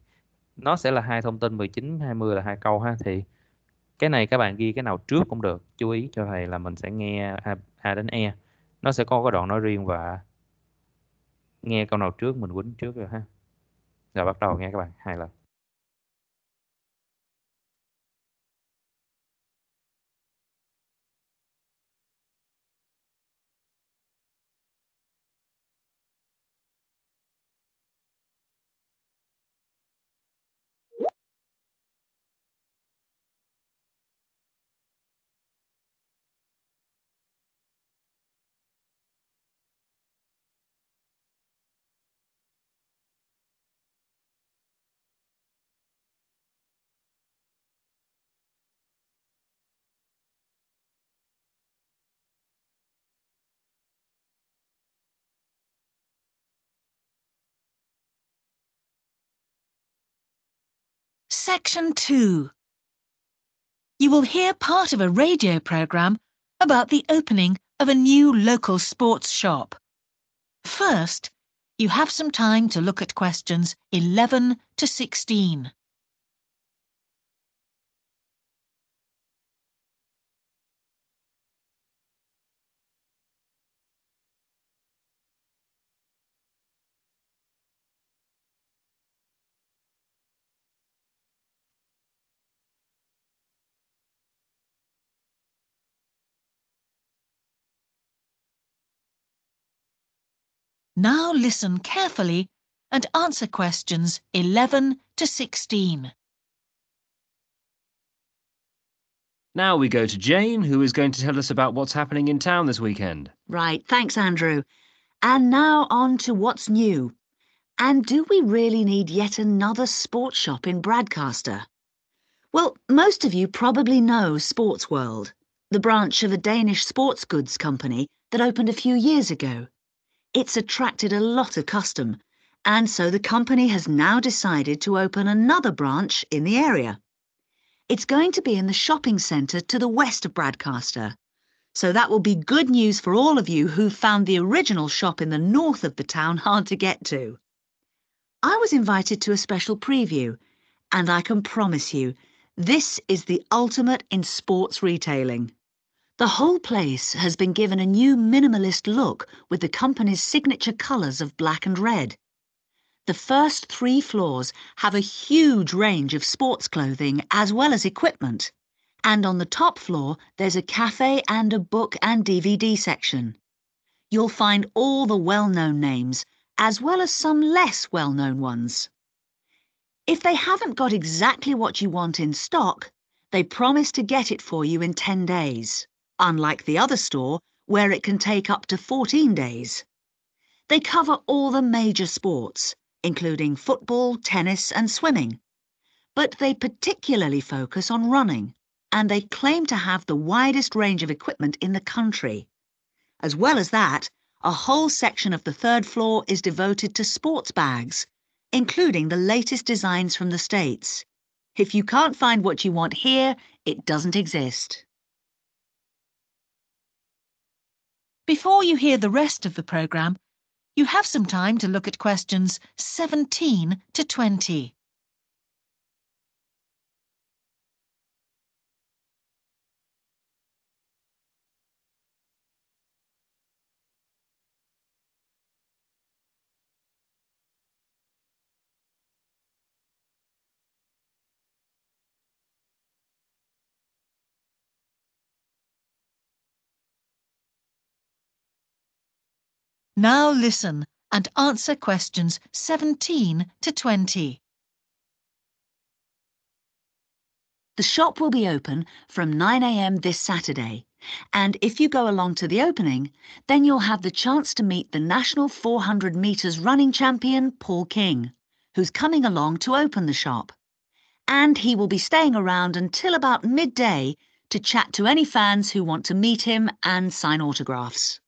nó sẽ là hai thông tin 19 20 là hai câu ha thì cái này các bạn ghi cái nào trước cũng được chú ý cho thầy là mình sẽ nghe a, đến e nó sẽ có cái đoạn nói riêng và nghe câu nào trước mình quýnh trước rồi ha rồi bắt đầu nghe các bạn hai lần Section 2. You will hear part of a radio programme about the opening of a new local sports shop. First, you have some time to look at questions 11 to 16. Now listen carefully and answer questions 11 to 16. Now we go to Jane, who is going to tell us about what's happening in town this weekend. Right, thanks, Andrew. And now on to what's new. And do we really need yet another sports shop in Bradcaster? Well, most of you probably know Sports World, the branch of a Danish sports goods company that opened a few years ago. It's attracted a lot of custom, and so the company has now decided to open another branch in the area. It's going to be in the shopping centre to the west of Bradcaster, so that will be good news for all of you who found the original shop in the north of the town hard to get to. I was invited to a special preview, and I can promise you, this is the ultimate in sports retailing. The whole place has been given a new minimalist look with the company's signature colours of black and red. The first three floors have a huge range of sports clothing as well as equipment, and on the top floor there's a cafe and a book and DVD section. You'll find all the well known names, as well as some less well known ones. If they haven't got exactly what you want in stock, they promise to get it for you in 10 days unlike the other store, where it can take up to 14 days. They cover all the major sports, including football, tennis, and swimming, but they particularly focus on running, and they claim to have the widest range of equipment in the country. As well as that, a whole section of the third floor is devoted to sports bags, including the latest designs from the States. If you can't find what you want here, it doesn't exist. Before you hear the rest of the programme, you have some time to look at questions 17 to 20. Now listen and answer questions 17 to 20. The shop will be open from 9am this Saturday, and if you go along to the opening, then you'll have the chance to meet the national 400 metres running champion Paul King, who's coming along to open the shop. And he will be staying around until about midday to chat to any fans who want to meet him and sign autographs.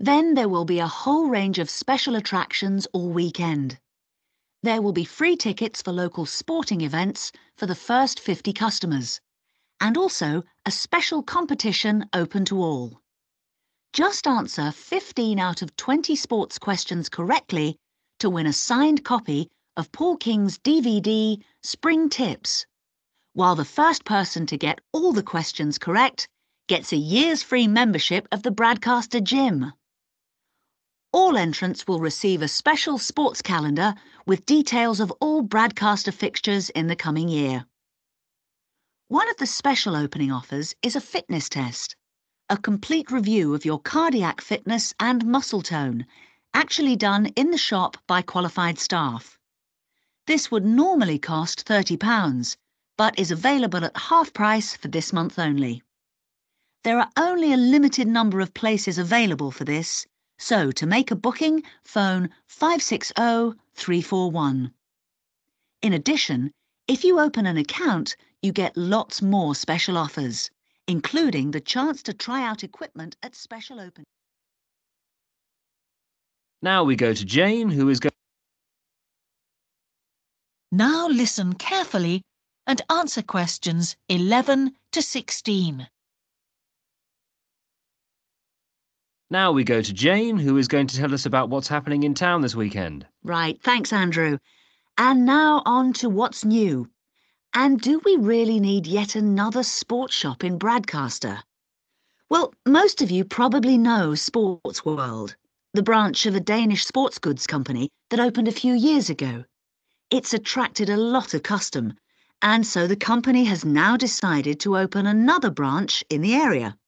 Then there will be a whole range of special attractions all weekend. There will be free tickets for local sporting events for the first 50 customers, and also a special competition open to all. Just answer 15 out of 20 sports questions correctly to win a signed copy of Paul King's DVD Spring Tips, while the first person to get all the questions correct gets a year's free membership of the Bradcaster Gym all entrants will receive a special sports calendar with details of all Bradcaster fixtures in the coming year. One of the special opening offers is a fitness test, a complete review of your cardiac fitness and muscle tone, actually done in the shop by qualified staff. This would normally cost £30, but is available at half price for this month only. There are only a limited number of places available for this, so to make a booking, phone 560 341. In addition, if you open an account, you get lots more special offers, including the chance to try out equipment at special open. Now we go to Jane, who is going. Now listen carefully and answer questions 11 to 16. Now we go to Jane, who is going to tell us about what's happening in town this weekend. Right, thanks, Andrew. And now on to what's new. And do we really need yet another sports shop in Bradcaster? Well, most of you probably know Sports World, the branch of a Danish sports goods company that opened a few years ago. It's attracted a lot of custom, and so the company has now decided to open another branch in the area.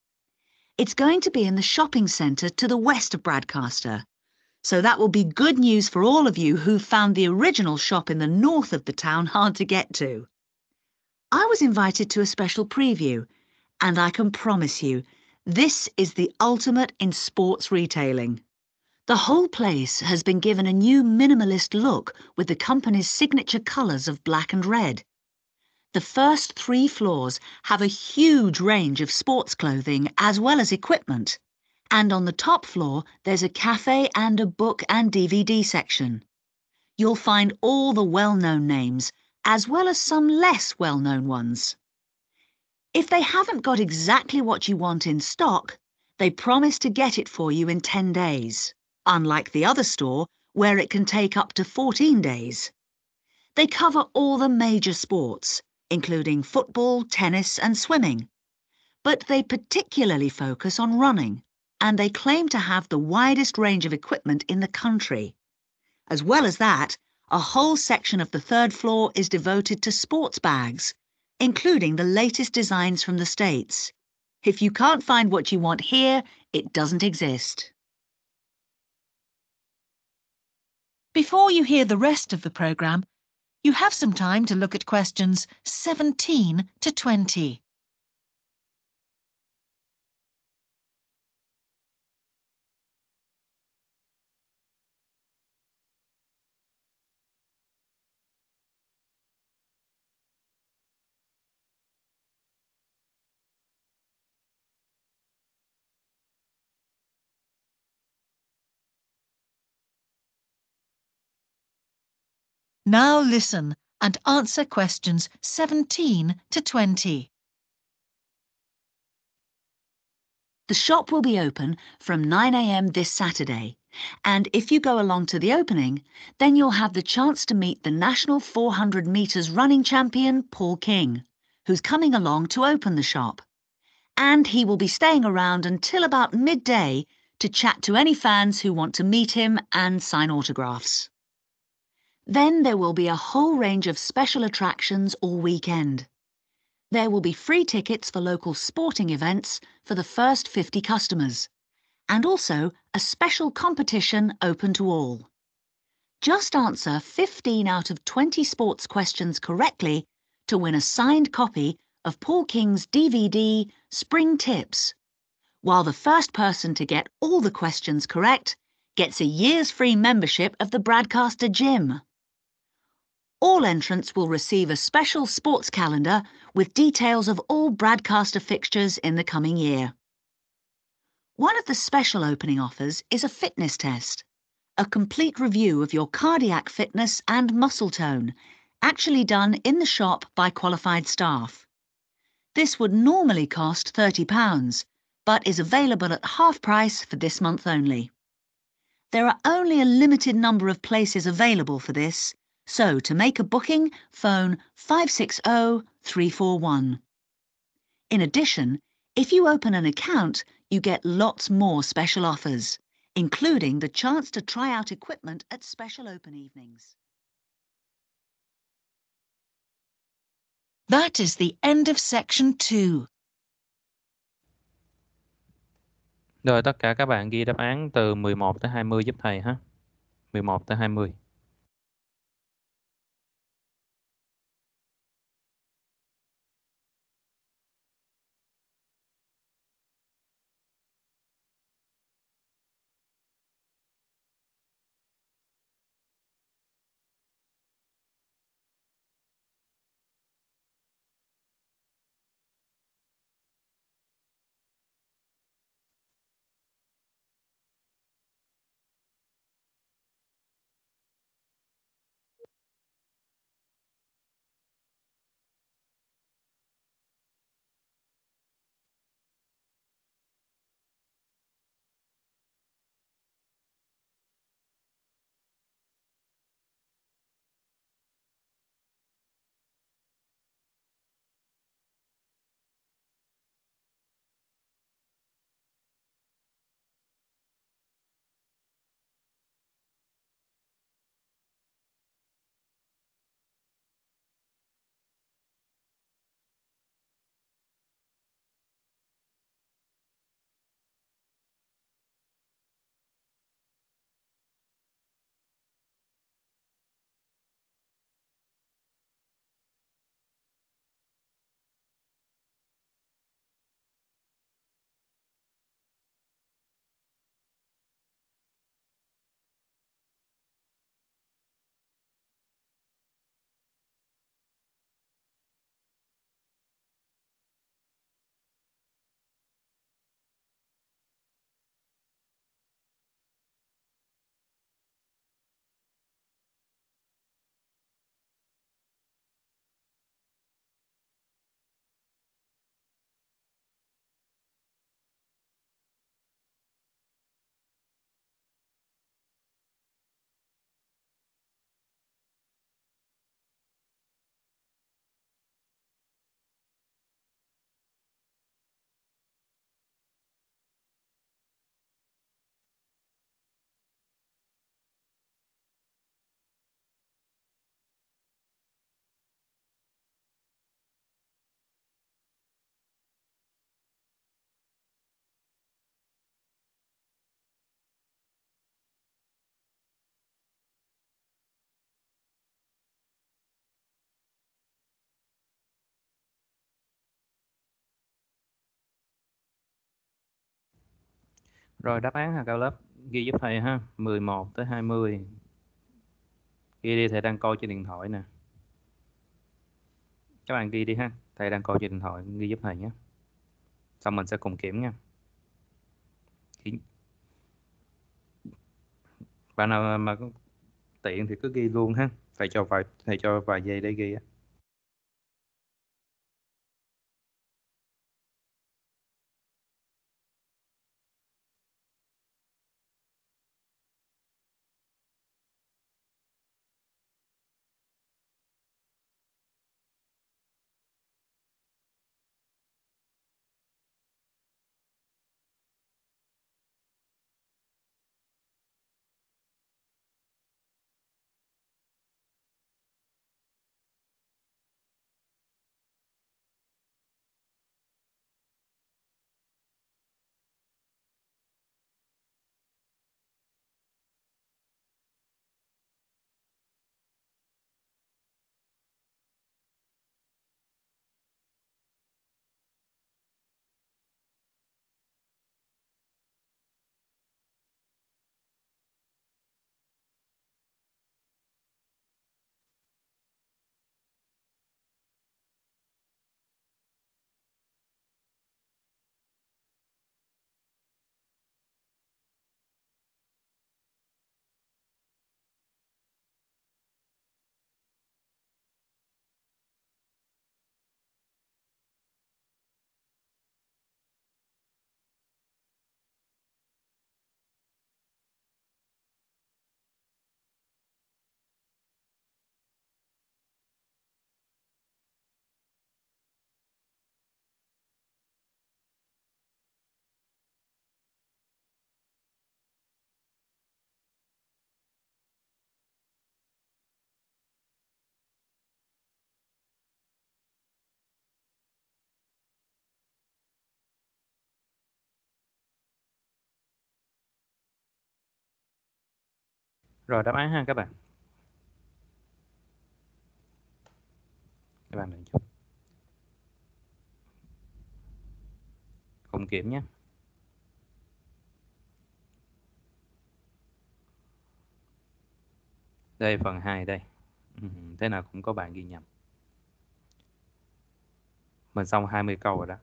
It's going to be in the shopping centre to the west of Bradcaster. So that will be good news for all of you who found the original shop in the north of the town hard to get to. I was invited to a special preview, and I can promise you, this is the ultimate in sports retailing. The whole place has been given a new minimalist look with the company's signature colours of black and red. The first three floors have a huge range of sports clothing as well as equipment. And on the top floor, there's a cafe and a book and DVD section. You'll find all the well known names, as well as some less well known ones. If they haven't got exactly what you want in stock, they promise to get it for you in 10 days, unlike the other store, where it can take up to 14 days. They cover all the major sports, including football, tennis, and swimming. But they particularly focus on running, and they claim to have the widest range of equipment in the country. As well as that, a whole section of the third floor is devoted to sports bags, including the latest designs from the States. If you can't find what you want here, it doesn't exist. Before you hear the rest of the programme, you have some time to look at questions 17 to 20. Now listen and answer questions 17 to 20. The shop will be open from 9am this Saturday, and if you go along to the opening, then you'll have the chance to meet the national 400 metres running champion Paul King, who's coming along to open the shop. And he will be staying around until about midday to chat to any fans who want to meet him and sign autographs. Then there will be a whole range of special attractions all weekend. There will be free tickets for local sporting events for the first 50 customers, and also a special competition open to all. Just answer 15 out of 20 sports questions correctly to win a signed copy of Paul King's DVD Spring Tips, while the first person to get all the questions correct gets a year's free membership of the Bradcaster Gym all entrants will receive a special sports calendar with details of all Bradcaster fixtures in the coming year. One of the special opening offers is a fitness test, a complete review of your cardiac fitness and muscle tone, actually done in the shop by qualified staff. This would normally cost £30, but is available at half price for this month only. There are only a limited number of places available for this, so to make a booking, phone 560 341. In addition, if you open an account, you get lots more special offers, including the chance to try out equipment at special open evenings. That is the end of section 2. Rồi tất cả các bạn ghi đáp án từ 11 tới 20 giúp thầy ha. 11 tới 20. Rồi đáp án hàng cao lớp ghi giúp thầy ha, 11 tới 20. Ghi đi thầy đang coi trên điện thoại nè. Các bạn ghi đi ha, thầy đang coi trên điện thoại ghi giúp thầy nhé. Xong mình sẽ cùng kiểm nha. Bạn nào mà tiện thì cứ ghi luôn ha. Thầy cho vài thầy cho vài giây để ghi á. Rồi đáp án ha các bạn. Các bạn đợi chút. Cùng kiểm nhé. Đây phần 2 đây. thế nào cũng có bạn ghi nhầm. Mình xong 20 câu rồi đó.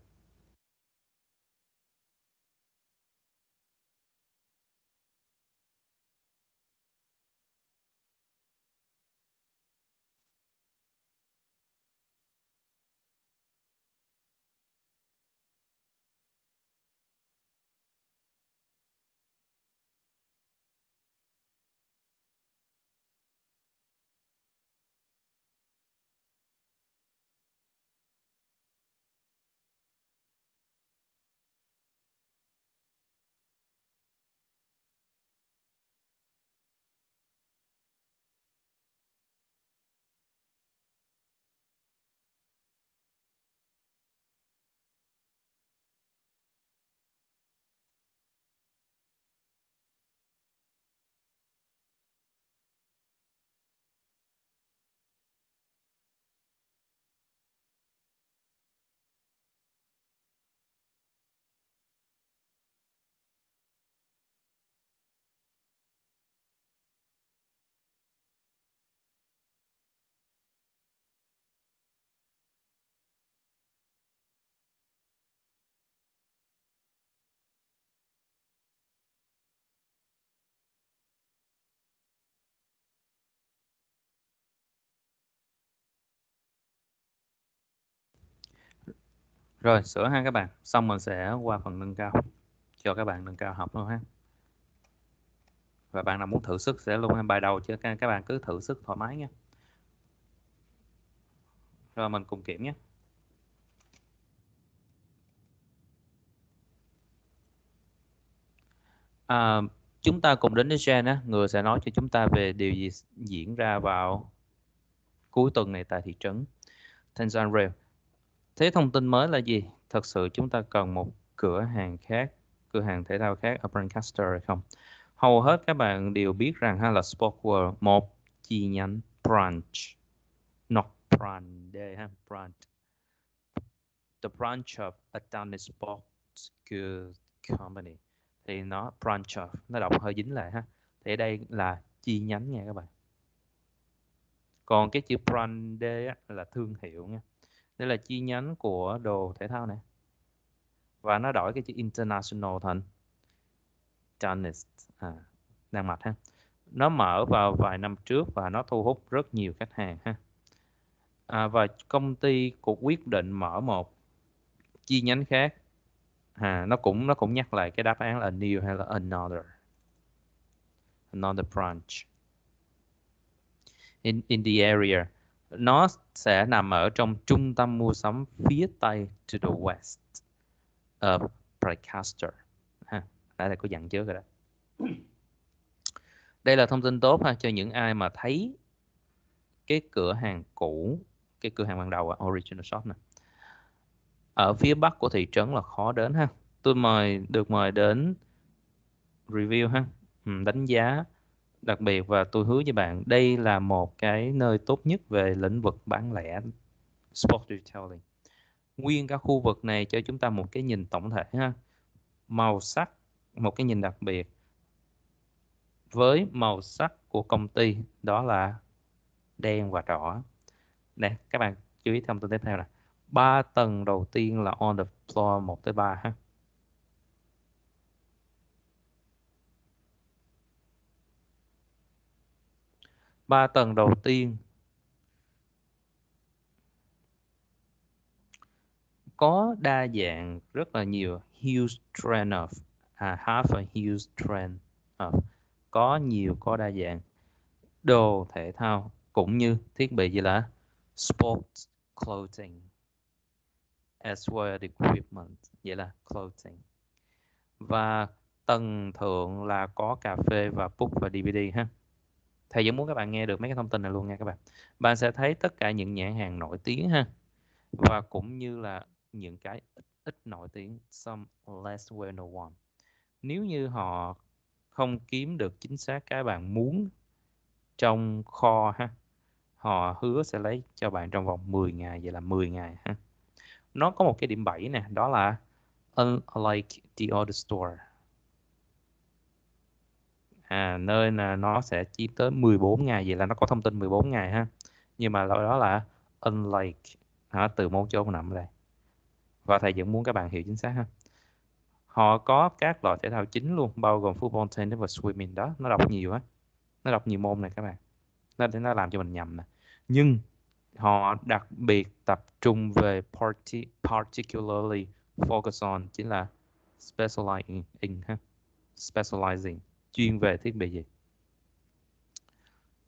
Rồi sửa ha các bạn. Xong mình sẽ qua phần nâng cao cho các bạn nâng cao học luôn ha. Và bạn nào muốn thử sức sẽ luôn bài đầu chứ các, các bạn cứ thử sức thoải mái nha. Rồi mình cùng kiểm nhé. À, chúng ta cùng đến với Jen á, người sẽ nói cho chúng ta về điều gì diễn ra vào cuối tuần này tại thị trấn Tanzania thế thông tin mới là gì thật sự chúng ta cần một cửa hàng khác cửa hàng thể thao khác ở Brancaster hay không hầu hết các bạn đều biết rằng ha là Sport World một chi nhánh branch not brande ha branch the branch of Adonis Sports Good Company thì nó branch of nó đọc hơi dính lại ha thì đây là chi nhánh nha các bạn còn cái chữ brand á, là thương hiệu nha đây là chi nhánh của đồ thể thao này và nó đổi cái chữ international thành tennis à, Đan Mạch ha nó mở vào vài năm trước và nó thu hút rất nhiều khách hàng ha à, và công ty cũng quyết định mở một chi nhánh khác à, nó cũng nó cũng nhắc lại cái đáp án là new hay là another another branch in in the area nó sẽ nằm ở trong trung tâm mua sắm phía tây to the west ở Precaster ha đã có dặn trước rồi đó đây là thông tin tốt ha cho những ai mà thấy cái cửa hàng cũ cái cửa hàng ban đầu ở à, original shop này ở phía bắc của thị trấn là khó đến ha tôi mời được mời đến review ha ừ, đánh giá đặc biệt và tôi hứa với bạn đây là một cái nơi tốt nhất về lĩnh vực bán lẻ sport retailing nguyên cả khu vực này cho chúng ta một cái nhìn tổng thể ha màu sắc một cái nhìn đặc biệt với màu sắc của công ty đó là đen và đỏ nè các bạn chú ý thông tin tiếp theo nè ba tầng đầu tiên là on the floor 1 tới 3 ha ba tầng đầu tiên có đa dạng rất là nhiều huge trend of à, have a huge trend of có nhiều có đa dạng đồ thể thao cũng như thiết bị gì là sports clothing as well equipment vậy là clothing và tầng thượng là có cà phê và book và DVD ha thầy vẫn muốn các bạn nghe được mấy cái thông tin này luôn nha các bạn bạn sẽ thấy tất cả những nhãn hàng nổi tiếng ha và cũng như là những cái ít, ít nổi tiếng some less well known nếu như họ không kiếm được chính xác cái bạn muốn trong kho ha họ hứa sẽ lấy cho bạn trong vòng 10 ngày vậy là 10 ngày ha nó có một cái điểm 7 nè đó là unlike the other store à, nơi là nó sẽ chiếm tới 14 ngày vậy là nó có thông tin 14 ngày ha nhưng mà lỗi đó là unlike hả từ mô chôn nằm đây và thầy vẫn muốn các bạn hiểu chính xác ha họ có các loại thể thao chính luôn bao gồm football tennis và swimming đó nó đọc nhiều á nó đọc nhiều môn này các bạn nó để nó làm cho mình nhầm nè nhưng họ đặc biệt tập trung về party, particularly focus on chính là specializing in ha specializing chuyên về thiết bị gì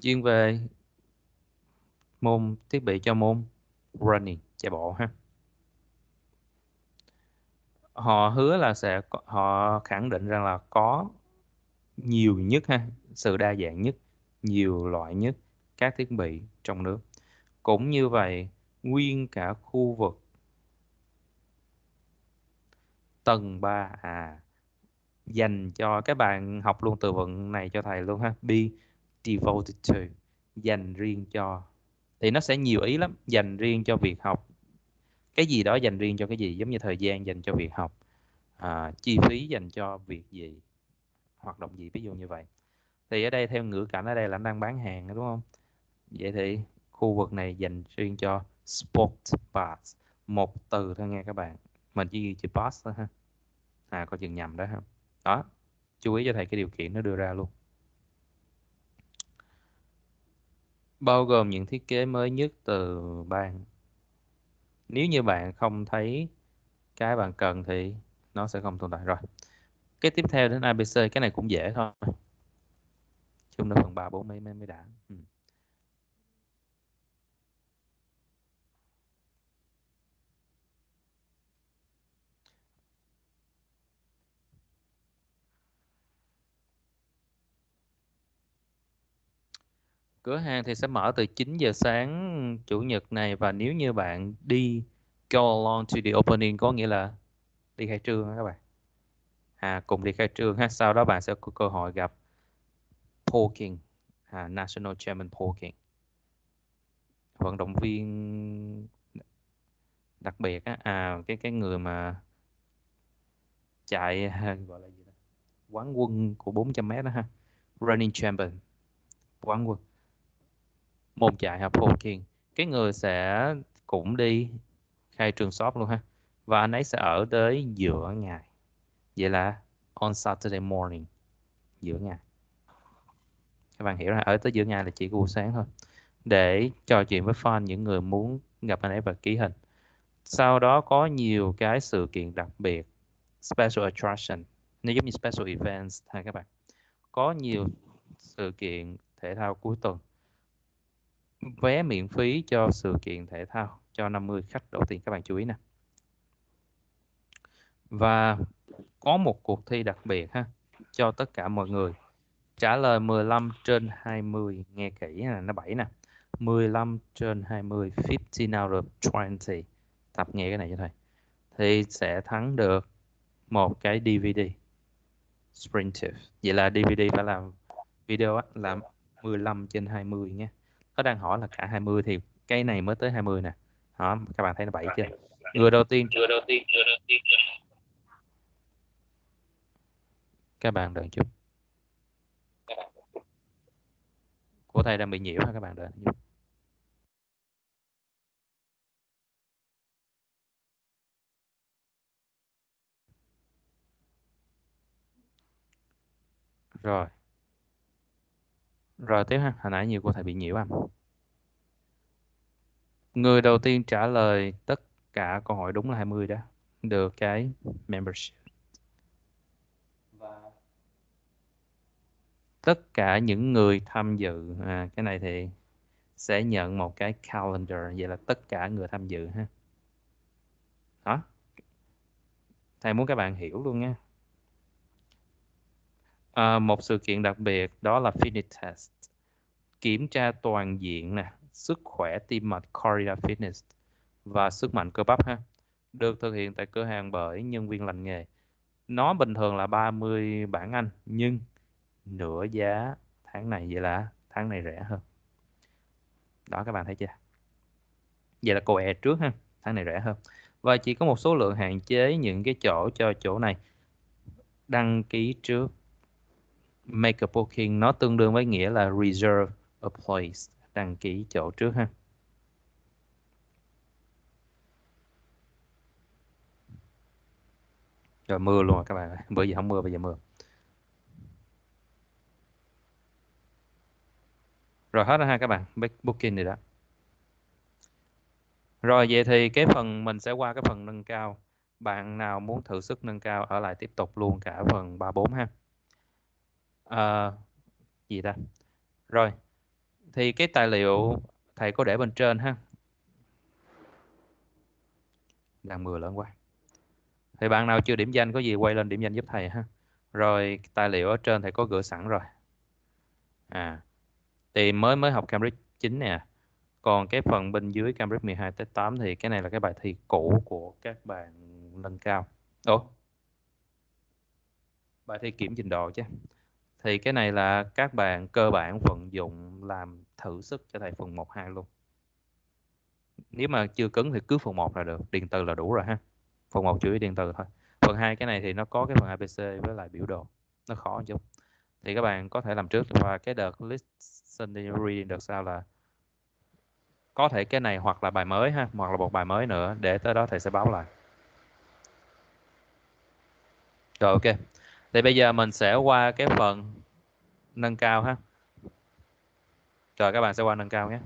chuyên về môn thiết bị cho môn running chạy bộ ha họ hứa là sẽ họ khẳng định rằng là có nhiều nhất ha sự đa dạng nhất nhiều loại nhất các thiết bị trong nước cũng như vậy nguyên cả khu vực tầng 3 à dành cho các bạn học luôn từ vựng này cho thầy luôn ha be devoted to dành riêng cho thì nó sẽ nhiều ý lắm dành riêng cho việc học cái gì đó dành riêng cho cái gì giống như thời gian dành cho việc học à, chi phí dành cho việc gì hoạt động gì ví dụ như vậy thì ở đây theo ngữ cảnh ở đây là anh đang bán hàng đúng không vậy thì khu vực này dành riêng cho sport parts một từ thôi nghe các bạn mình chỉ ghi chữ pass thôi ha à có chừng nhầm đó không đó chú ý cho thầy cái điều kiện nó đưa ra luôn bao gồm những thiết kế mới nhất từ bạn nếu như bạn không thấy cái bạn cần thì nó sẽ không tồn tại rồi cái tiếp theo đến abc cái này cũng dễ thôi chung là phần ba bốn mấy mấy mấy đã ừ. cửa hàng thì sẽ mở từ 9 giờ sáng chủ nhật này và nếu như bạn đi go along to the opening có nghĩa là đi khai trương các bạn à, cùng đi khai trương ha sau đó bạn sẽ có cơ hội gặp Paul King à, National Chairman Paul King vận động viên đặc biệt á à, cái cái người mà chạy gọi là gì đó quán quân của 400 m đó ha running champion quán quân môn chạy hoặc coaching cái người sẽ cũng đi khai trường shop luôn ha và anh ấy sẽ ở tới giữa ngày vậy là on Saturday morning giữa ngày các bạn hiểu là ở tới giữa ngày là chỉ buổi sáng thôi để trò chuyện với fan những người muốn gặp anh ấy và ký hình sau đó có nhiều cái sự kiện đặc biệt special attraction nó giống như special events ha các bạn có nhiều sự kiện thể thao cuối tuần vé miễn phí cho sự kiện thể thao cho 50 khách đầu tiên các bạn chú ý nè và có một cuộc thi đặc biệt ha cho tất cả mọi người trả lời 15 trên 20 nghe kỹ là nó 7 nè 15 trên 20 15 out of 20 tập nghe cái này cho thầy thì sẽ thắng được một cái DVD Spring Vậy là DVD phải làm video á, làm 15 trên 20 nha nó đang hỏi là cả 20 thì cây này mới tới 20 nè đó các bạn thấy nó 7 chưa người đầu tiên người đầu tiên người đầu tiên các bạn đợi chút của thầy đang bị nhiễu ha các bạn đợi chút rồi rồi tiếp ha, hồi nãy nhiều cô thầy bị nhiễu à. Người đầu tiên trả lời tất cả câu hỏi đúng là 20 đó, được cái membership. Và tất cả những người tham dự à, cái này thì sẽ nhận một cái calendar vậy là tất cả người tham dự ha. Đó. Thầy muốn các bạn hiểu luôn nha à, một sự kiện đặc biệt đó là fitness test kiểm tra toàn diện nè sức khỏe tim mạch Corrida Fitness và sức mạnh cơ bắp ha được thực hiện tại cửa hàng bởi nhân viên lành nghề nó bình thường là 30 bản Anh nhưng nửa giá tháng này vậy là tháng này rẻ hơn đó các bạn thấy chưa vậy là cô e trước ha tháng này rẻ hơn và chỉ có một số lượng hạn chế những cái chỗ cho chỗ này đăng ký trước make a booking nó tương đương với nghĩa là reserve a place đăng ký chỗ trước ha Trời mưa luôn rồi à các bạn Bữa giờ không mưa bây giờ mưa Rồi hết rồi ha các bạn Booking rồi đó Rồi vậy thì cái phần Mình sẽ qua cái phần nâng cao Bạn nào muốn thử sức nâng cao Ở lại tiếp tục luôn cả phần 3-4 ha à, gì ta rồi thì cái tài liệu thầy có để bên trên ha đang mưa lớn quá thì bạn nào chưa điểm danh có gì quay lên điểm danh giúp thầy ha rồi tài liệu ở trên thầy có gửi sẵn rồi à thì mới mới học Cambridge 9 nè còn cái phần bên dưới Cambridge 12 tới 8 thì cái này là cái bài thi cũ của các bạn nâng cao ủa bài thi kiểm trình độ chứ thì cái này là các bạn cơ bản vận dụng làm thử sức cho thầy phần 1 2 luôn nếu mà chưa cứng thì cứ phần 1 là được điện từ là đủ rồi ha phần 1 chủ yếu điện từ thôi phần 2 cái này thì nó có cái phần ABC với lại biểu đồ nó khó một chút thì các bạn có thể làm trước và cái đợt listening reading đợt sau là có thể cái này hoặc là bài mới ha hoặc là một bài mới nữa để tới đó thầy sẽ báo lại rồi ok thì bây giờ mình sẽ qua cái phần nâng cao ha rồi các bạn sẽ qua nâng cao nhé